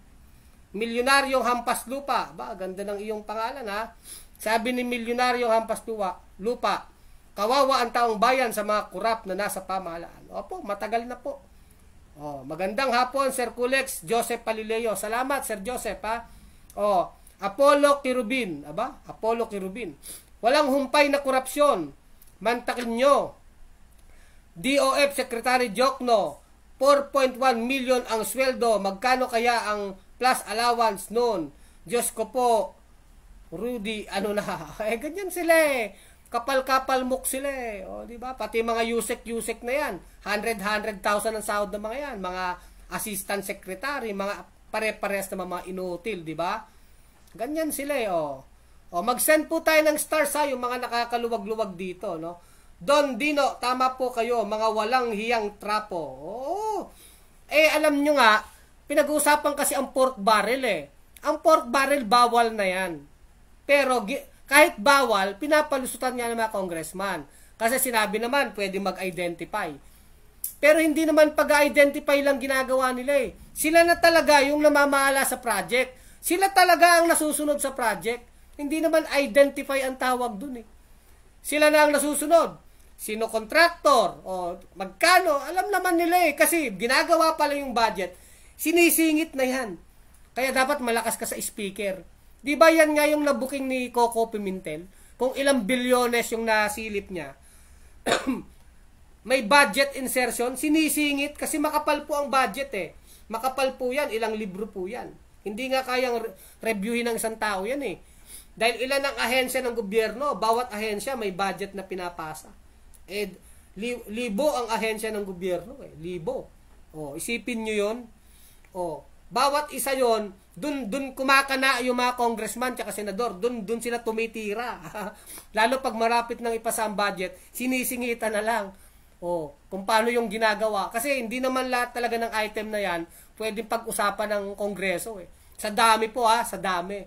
Milyonaryong hampas lupa. Ba, ganda ng iyong pangalan ha. Sabi ni milyonaryong hampas lupa, lupa, kawawa ang taong bayan sa mga kurap na nasa pamahalaan. Opo, matagal na po. Oh, magandang hapon Sir Kulex Joseph Palileo. Salamat Sir Joseph ha. Oh, Apollo Kirubin, aba? Apollo Kirubin. Walang humpay na korupsyon. Mantakin nyo. DOF Secretary Jokno, 4.1 million ang sweldo. Magkano kaya ang plus allowance noon? Diyos ko po, Rudy, ano na, eh ganyan sila eh. Kapal-kapal mok sila eh. O, di ba? Pati mga yusek-yusek na yan. 100-100,000 ang sahod ng mga yan. Mga assistant secretary, mga pare-parehas na mga inutil, di ba? Ganyan sila eh, o. O, mag-send po tayo ng stars ha, yung mga nakakaluwag-luwag dito, no? Don Dino, tama po kayo, mga walang hiyang trapo. Oo. Eh, alam nyo nga, pinag-uusapan kasi ang pork barrel eh. Ang pork barrel, bawal na yan. Pero kahit bawal, pinapalusutan niya ng mga congressman. Kasi sinabi naman, pwede mag-identify. Pero hindi naman pag-identify lang ginagawa nila eh. Sila na talaga yung namamahala sa project. Sila talaga ang nasusunod sa project. Hindi naman identify ang tawag dun eh. Sila na ang nasusunod. Sino contractor? O magkano? Alam naman nila eh. Kasi ginagawa pala yung budget. Sinisingit na yan. Kaya dapat malakas ka sa speaker Di ba yan nga yung nabuking ni Coco Pimentel? Kung ilang bilyones yung nasilip niya. May budget insertion, sinisingit kasi makapal po ang budget eh. Makapal po yan, ilang libro po yan. Hindi nga kayang reviewin ng isang tao yan eh. Dahil ilan ang ahensya ng gobyerno, bawat ahensya may budget na pinapasa. Eh, li libo ang ahensya ng gobyerno eh, libo. O, oh, isipin nyo yon O, oh, bawat isa yon dun, dun kumakana yung mga congressman at senador, dun, dun sila tumitira. Lalo pag marapit nang ipasa ang budget, sinisingitan na lang. oh kung paano yung ginagawa. Kasi hindi naman lahat talaga ng item na yan, pwedeng pag-usapan ng kongreso. Eh. Sa dami po ha, sa dami.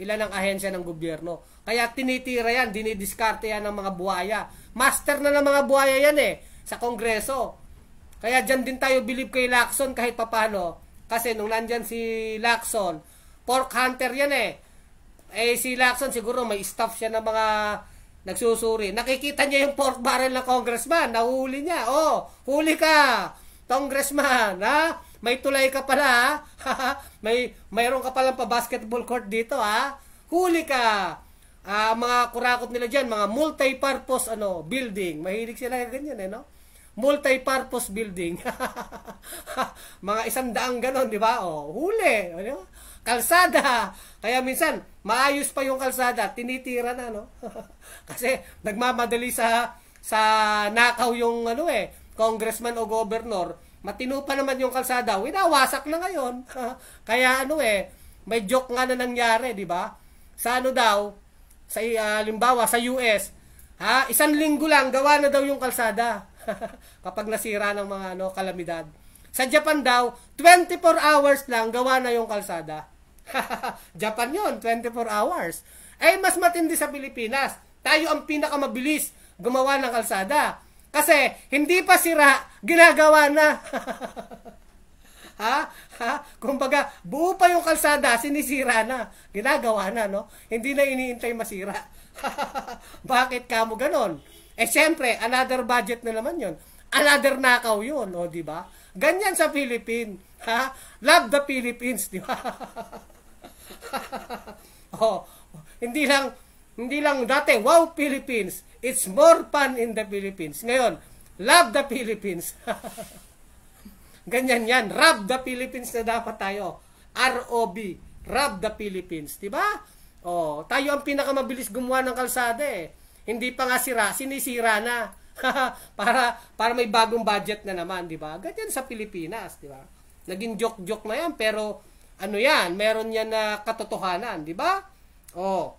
Ilan ang ahensya ng gobyerno. Kaya tinitira yan, dinidiskarte yan ng mga buhaya. Master na ng mga buhaya yan eh, sa kongreso. Kaya dyan din tayo believe kay Lacson kahit papano kasi nung nandyan si Lacson, pork hunter yan eh. Eh si Lacson siguro may staff siya ng mga nagsusuri. Nakikita niya yung pork barrel ng congressman, nahuli niya. Oh, huli ka, congressman, ha? May tulay ka pala, ha? may, mayroon ka palang pa basketball court dito, ha? Huli ka. Uh, mga kurakot nila diyan, mga multi-purpose ano, building. Mahilig sila ganyan, eh, no? multi-purpose building. mga isang daang ganon, di ba? O, oh, huli. Ano? Kalsada. Kaya minsan, maayos pa yung kalsada, tinitira na, no? Kasi nagmamadali sa sa nakaw yung ano eh, congressman o governor, matino pa naman yung kalsada, winawasak na ngayon. Kaya ano eh, may joke nga na nangyari, di ba? Sa ano daw, sa uh, ah, limbawa sa US, ha, isang linggo lang gawa na daw yung kalsada. kapag nasira ng mga ano, kalamidad. Sa Japan daw, 24 hours lang gawa na yung kalsada. Japan yon 24 hours. Ay, eh, mas matindi sa Pilipinas. Tayo ang pinakamabilis gumawa ng kalsada. Kasi, hindi pa sira, ginagawa na. ha? ha? Kumbaga, buo pa yung kalsada, sinisira na. Ginagawa na, no? Hindi na iniintay masira. Bakit ka mo ganon? Eh syempre, another budget na naman 'yon. Another nakaw 'yon, 'no, oh, 'di ba? Ganyan sa Philippines, ha? Love the Philippines, 'di ba? oh, hindi lang hindi lang dati, wow Philippines. It's more fun in the Philippines. Ngayon, love the Philippines. Ganyan yan. Rob the Philippines na dapat tayo. ROB. Rob the Philippines. 'di ba? Oh, tayo ang pinakamabilis gumawa ng kalsada eh. Hindi pa nga sira, sinisira na. para para may bagong budget na naman, 'di ba? Ganyan sa Pilipinas, 'di ba? Naging joke-joke na 'yan, pero ano 'yan? Meron 'yan na katotohanan, 'di ba? Oh.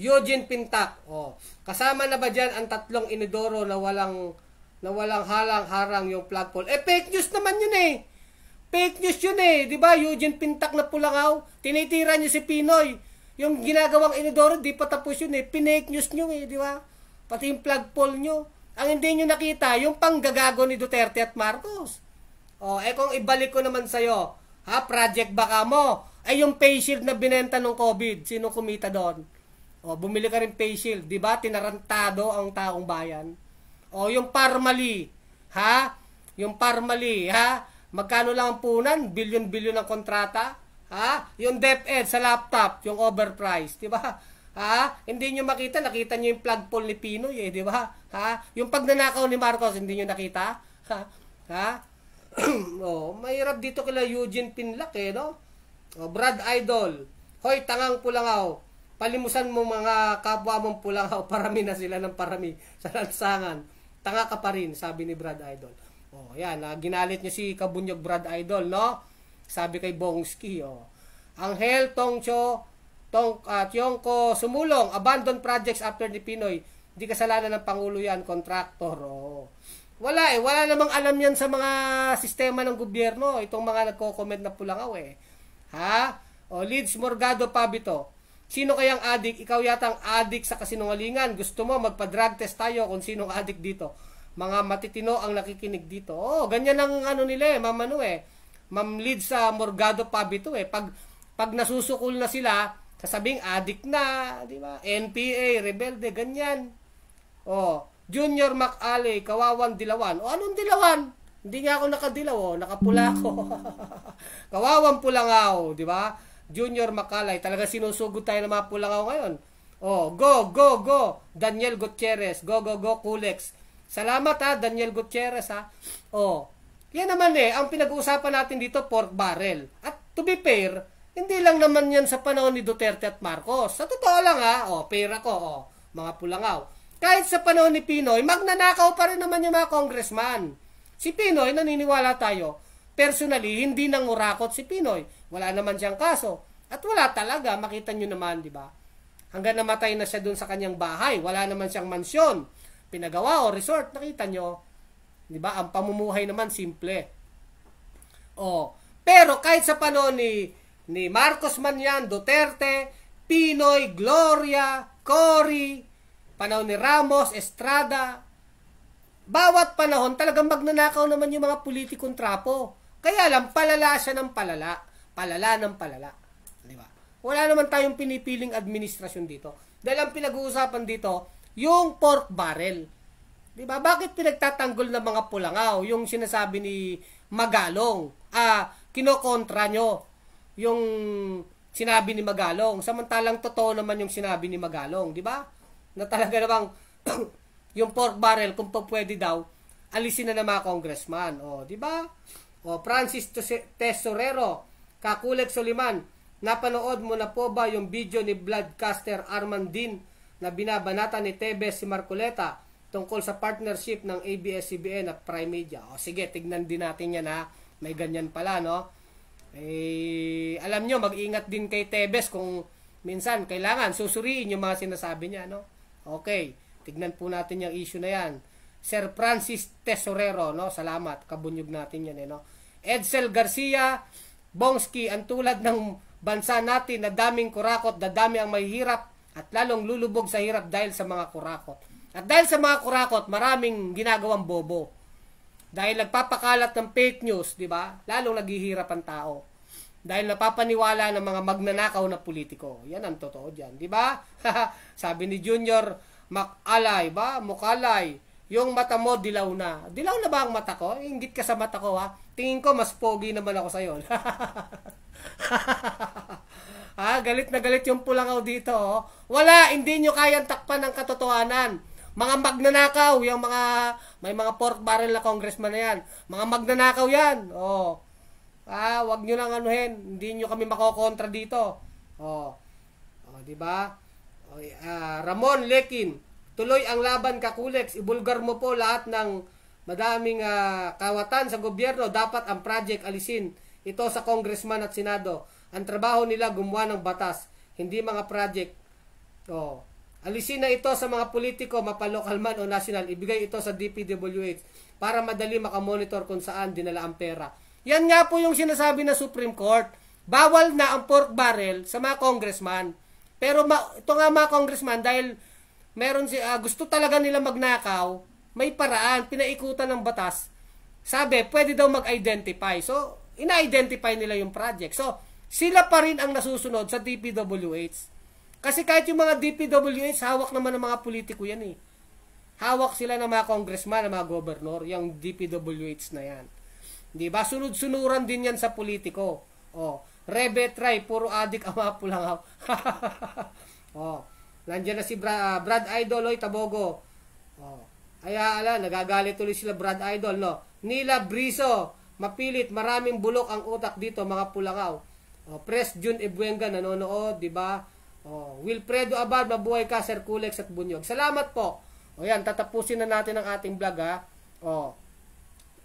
Eugene Pintak. Oh. Kasama na ba diyan ang tatlong inidoro na walang na walang halang-harang yung flagpole? Eh fake news naman 'yun eh. Fake news 'yun eh, 'di ba? Eugene Pintak na pulangaw, tinitira niya si Pinoy yung ginagawang Inodoro, di pa tapos yun eh. Pinake news nyo eh, di ba? Pati yung plug poll nyo. Ang hindi nyo nakita, yung panggagago ni Duterte at Marcos. O, oh, eh kung ibalik ko naman sa'yo, ha, project baka mo, ay eh, yung face shield na binenta ng COVID, sino kumita doon? O, oh, bumili ka rin face shield, di ba? Tinarantado ang taong bayan. O, oh, yung Parmali, ha? Yung Parmali, ha? Magkano lang ang punan? Bilyon-bilyon ang kontrata? Ha? Yung DepEd sa laptop, yung overpriced, 'di ba? Ha? Hindi niyo makita, nakita niyo yung plug pull ni Pinoy, eh, 'di ba? Ha? Yung pagnanakaw ni Marcos, hindi niyo nakita? Ha? Ha? oh, mahirap dito kila Eugene Pinlac eh, no? Oh, Brad Idol. Hoy, tangang pulangaw. Palimusan mo mga kapwa mong pulangaw, parami na sila ng parami sa lansangan. Tanga ka pa rin, sabi ni Brad Idol. Oh, yan, ah, ginalit niyo si Kabunyog Brad Idol, no? Sabi kay Bongski, oh. Anghel Tongcho, Tong, uh, ah, Tiongko, sumulong, abandon projects after ni Pinoy. Hindi kasalanan ng Pangulo yan, contractor. Oh. Wala eh, wala namang alam yan sa mga sistema ng gobyerno, itong mga nagko-comment na pulangaw eh. Ha? O, oh, Leeds Morgado Pabito. Sino kayang adik? Ikaw yata ang adik sa kasinungalingan. Gusto mo, magpa-drug test tayo kung sinong adik dito. Mga matitino ang nakikinig dito. Oh, ganyan ang ano nila eh, mamano eh. Ma'am Lid sa Morgado Pub ito eh. Pag, pag nasusukol na sila, sasabing addict na, di ba? NPA, rebelde, ganyan. O, oh, Junior McAley, kawawan dilawan. O, oh, anong dilawan? Hindi nga ako nakadilaw, oh. nakapula ako. kawawan pula pulangaw, di ba? Junior McAley, talaga sinusugod tayo ng mga pulangaw ngayon. O, oh, go, go, go, Daniel Gutierrez, go, go, go, Kulex. Salamat ha, Daniel Gutierrez ha. O, yan naman eh, ang pinag-uusapan natin dito, pork barrel. At to be fair, hindi lang naman yan sa panahon ni Duterte at Marcos. Sa totoo lang ha, o, oh, pera ko, o, oh, mga pulangaw. Kahit sa panahon ni Pinoy, magnanakaw pa rin naman yung mga congressman. Si Pinoy, naniniwala tayo, personally, hindi nangurakot si Pinoy. Wala naman siyang kaso. At wala talaga, makita nyo naman, di ba? Hanggang namatay na siya dun sa kanyang bahay, wala naman siyang mansyon, pinagawa o resort, nakita nyo. 'Di ba? Ang pamumuhay naman simple. Oh, pero kahit sa panahon ni ni Marcos man yan, Duterte, Pinoy, Gloria, Cory, panahon ni Ramos, Estrada, bawat panahon talagang magnanakaw naman yung mga politikong trapo. Kaya lang, palala siya ng palala. Palala ng palala. Di ba? Wala naman tayong pinipiling administrasyon dito. Dahil ang pinag-uusapan dito, yung pork barrel. Di ba? Bakit pinagtatanggol ng mga pulangaw yung sinasabi ni Magalong? Ah, kinokontra nyo yung sinabi ni Magalong. Samantalang totoo naman yung sinabi ni Magalong, di ba? Na talaga namang yung pork barrel kung pa pwede daw alisin na ng mga congressman. O, di ba? O, Francis Tesorero, Kakulek Soliman, napanood mo na po ba yung video ni Bloodcaster Armandin na binabanata ni Tebes si Marcoleta? tungkol sa partnership ng ABS-CBN at Prime Media. O sige, tignan din natin yan ha. May ganyan pala, no? Eh, alam nyo, mag-ingat din kay Tebes kung minsan kailangan susuriin yung mga sinasabi niya, no? Okay, tignan po natin yung issue na yan. Sir Francis Tesorero, no? Salamat, kabunyog natin yan, eh, no? Edsel Garcia, Bongski, ang tulad ng bansa natin na daming kurakot, dadami ang mahihirap at lalong lulubog sa hirap dahil sa mga kurakot at dahil sa mga kurakot, maraming ginagawang bobo. Dahil nagpapakalat ng fake news, di ba? Lalong naghihirap ang tao. Dahil napapaniwala ng mga magnanakaw na politiko. Yan ang totoo diyan, di ba? Sabi ni Junior Macalay, ba? Mukalay, yung mata mo dilaw na. Dilaw na ba ang mata ko? Eh, ingit ka sa mata ko ha. Tingin ko mas pogi naman ako sa iyo. ha, ah, galit na galit yung pulangaw dito. Oh. Wala, hindi nyo kayang takpan ng katotohanan mga magnanakaw, yung mga, may mga pork barrel na congressman na yan. Mga magnanakaw yan. Oh. Ah, wag niyo nang anuhin. Hindi niyo kami makokontra dito. Oh. Oh, di ba? Oh, uh, Ramon Lekin, tuloy ang laban ka Kakulex. Ibulgar mo po lahat ng madaming uh, kawatan sa gobyerno. Dapat ang project alisin. Ito sa congressman at senado. Ang trabaho nila gumawa ng batas, hindi mga project. Oh. Alisin na ito sa mga politiko, mapalokal man o national. Ibigay ito sa DPWH para madali makamonitor kung saan dinala ang pera. Yan nga po yung sinasabi ng Supreme Court. Bawal na ang pork barrel sa mga congressman. Pero ma- ito nga mga congressman, dahil meron si, uh, gusto talaga nila magnakaw, may paraan, pinaikutan ng batas. Sabi, pwede daw mag-identify. So, ina-identify nila yung project. So, sila pa rin ang nasusunod sa DPWH. Kasi kahit yung mga DPWH, hawak naman ng mga politiko yan eh. Hawak sila ng mga congressman, ng mga governor, yung DPWH na yan. Di ba? Sunod-sunuran din yan sa politiko. Oh, Rebe try, puro adik ang mga pulangaw. oh, nandiyan na si Bra, uh, Brad Idol, oy, Tabogo. Oh, kaya ah, ala, nagagalit tuloy sila Brad Idol, no? Nila Briso, mapilit, maraming bulok ang utak dito, mga pulangaw. Oh, Press June Ebuenga nanonood, di ba? Oh, Wilfredo Abad, mabuhay ka, Sir Kulex at Bunyog. Salamat po. O oh, yan, tatapusin na natin ang ating vlog ha. Oh.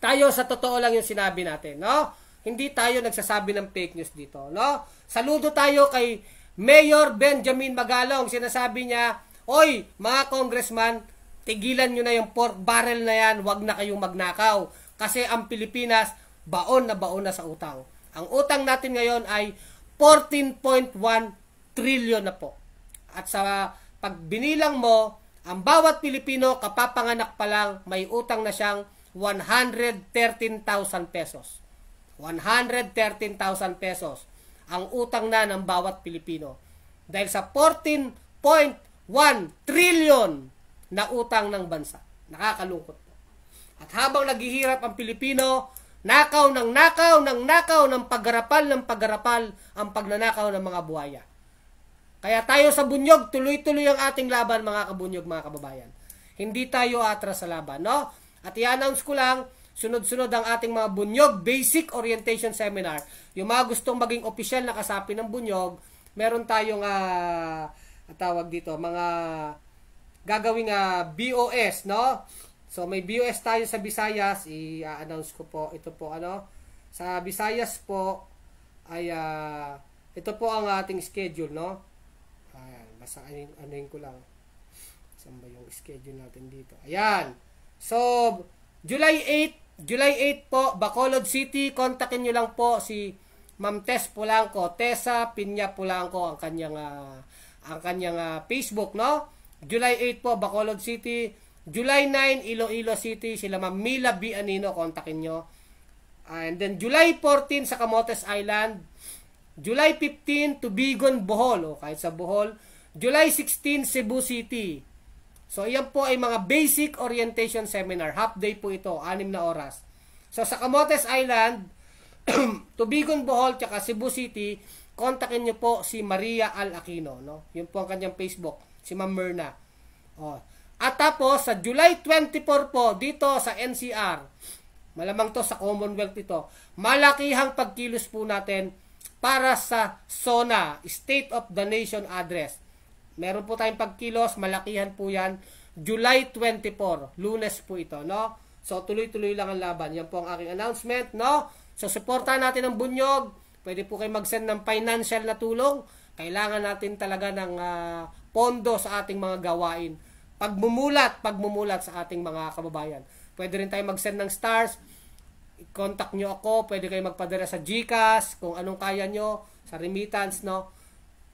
tayo sa totoo lang yung sinabi natin, no? Hindi tayo nagsasabi ng fake news dito, no? Saludo tayo kay Mayor Benjamin Magalong. Sinasabi niya, Oy, mga congressman, tigilan niyo na yung pork barrel na yan. Huwag na kayong magnakaw. Kasi ang Pilipinas, baon na baon na sa utang. Ang utang natin ngayon ay 14.1 trilyon na po. At sa pagbinilang mo, ang bawat Pilipino kapapanganak pa lang may utang na siyang 113,000 pesos. 113,000 pesos ang utang na ng bawat Pilipino. Dahil sa 14.1 trillion na utang ng bansa. Nakakalungkot At habang naghihirap ang Pilipino, nakaw ng nakaw ng nakaw ng paggarapal ng paggarapal ang pagnanakaw ng mga buhaya. Kaya tayo sa bunyog, tuloy-tuloy ang ating laban mga kabunyog, mga kababayan. Hindi tayo atras sa laban, no? At i-announce ko lang, sunod-sunod ang ating mga bunyog basic orientation seminar. Yung mga gustong maging opisyal na kasapi ng bunyog, meron tayong uh, tawag dito, mga gagawing uh, ah, BOS, no? So may BOS tayo sa Visayas, i-announce ko po ito po ano. Sa Visayas po ay uh, ito po ang ating schedule, no? Basta anin, anin ko lang. Saan ba yung schedule natin dito? Ayan. So, July 8, July 8 po, Bacolod City. Kontakin nyo lang po si Ma'am Tess Polanco Tessa Pinya Polanco ang kanyang, uh, ang kanyang uh, Facebook, no? July 8 po, Bacolod City. July 9, Iloilo City. Sila Ma'am Mila B. Anino, kontakin nyo. and then July 14 sa Camotes Island. July 15, Tubigon, Bohol. O kahit sa Bohol. July 16, Cebu City. So, iyan po ay mga basic orientation seminar. Half day po ito, anim na oras. So, sa Camotes Island, Tubigon, Bohol, tsaka Cebu City, kontakin nyo po si Maria Al Aquino. No? Yun po ang kanyang Facebook, si Ma'am Myrna. Oh. At tapos, sa July 24 po, dito sa NCR, malamang to sa Commonwealth ito, malakihang pagkilos po natin para sa SONA, State of the Nation Address. Meron po tayong pagkilos, malakihan po yan. July 24, lunes po ito, no? So, tuloy-tuloy lang ang laban. Yan po ang aking announcement, no? So, supportahan natin ang bunyog. Pwede po kayo mag-send ng financial na tulong. Kailangan natin talaga ng uh, pondo sa ating mga gawain. Pagmumulat, pagmumulat sa ating mga kababayan. Pwede rin tayong mag-send ng stars. I-contact nyo ako. Pwede kayo magpadala sa GCash, kung anong kaya nyo, sa remittance, no?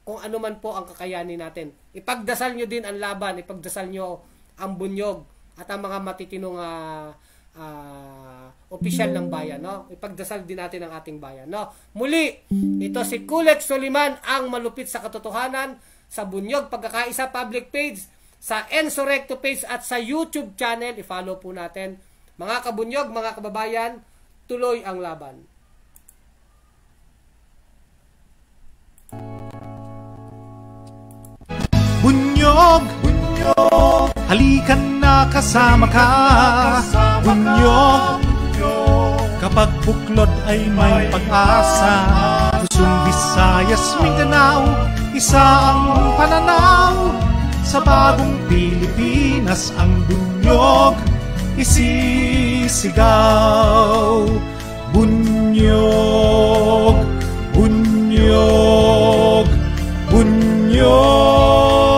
kung ano man po ang kakayanin natin. Ipagdasal nyo din ang laban, ipagdasal nyo ang bunyog at ang mga matitinong uh, uh, opisyal ng bayan. No? Ipagdasal din natin ang ating bayan. No? Muli, ito si Kulek Suliman, ang malupit sa katotohanan sa Bunyog Pagkakaisa Public Page, sa Ensorecto Page at sa YouTube channel. I-follow po natin. Mga kabunyog, mga kababayan, tuloy ang laban. Bunyog, bunyog, halikan na kasama ka. Bunyog, kapag buklod ay may pag-asa. Luzon, Visayas, Mindanao, isa ang pananaw. Sa bagong Pilipinas ang bunyog isisigaw. Bunyog, bunyog, bunyog.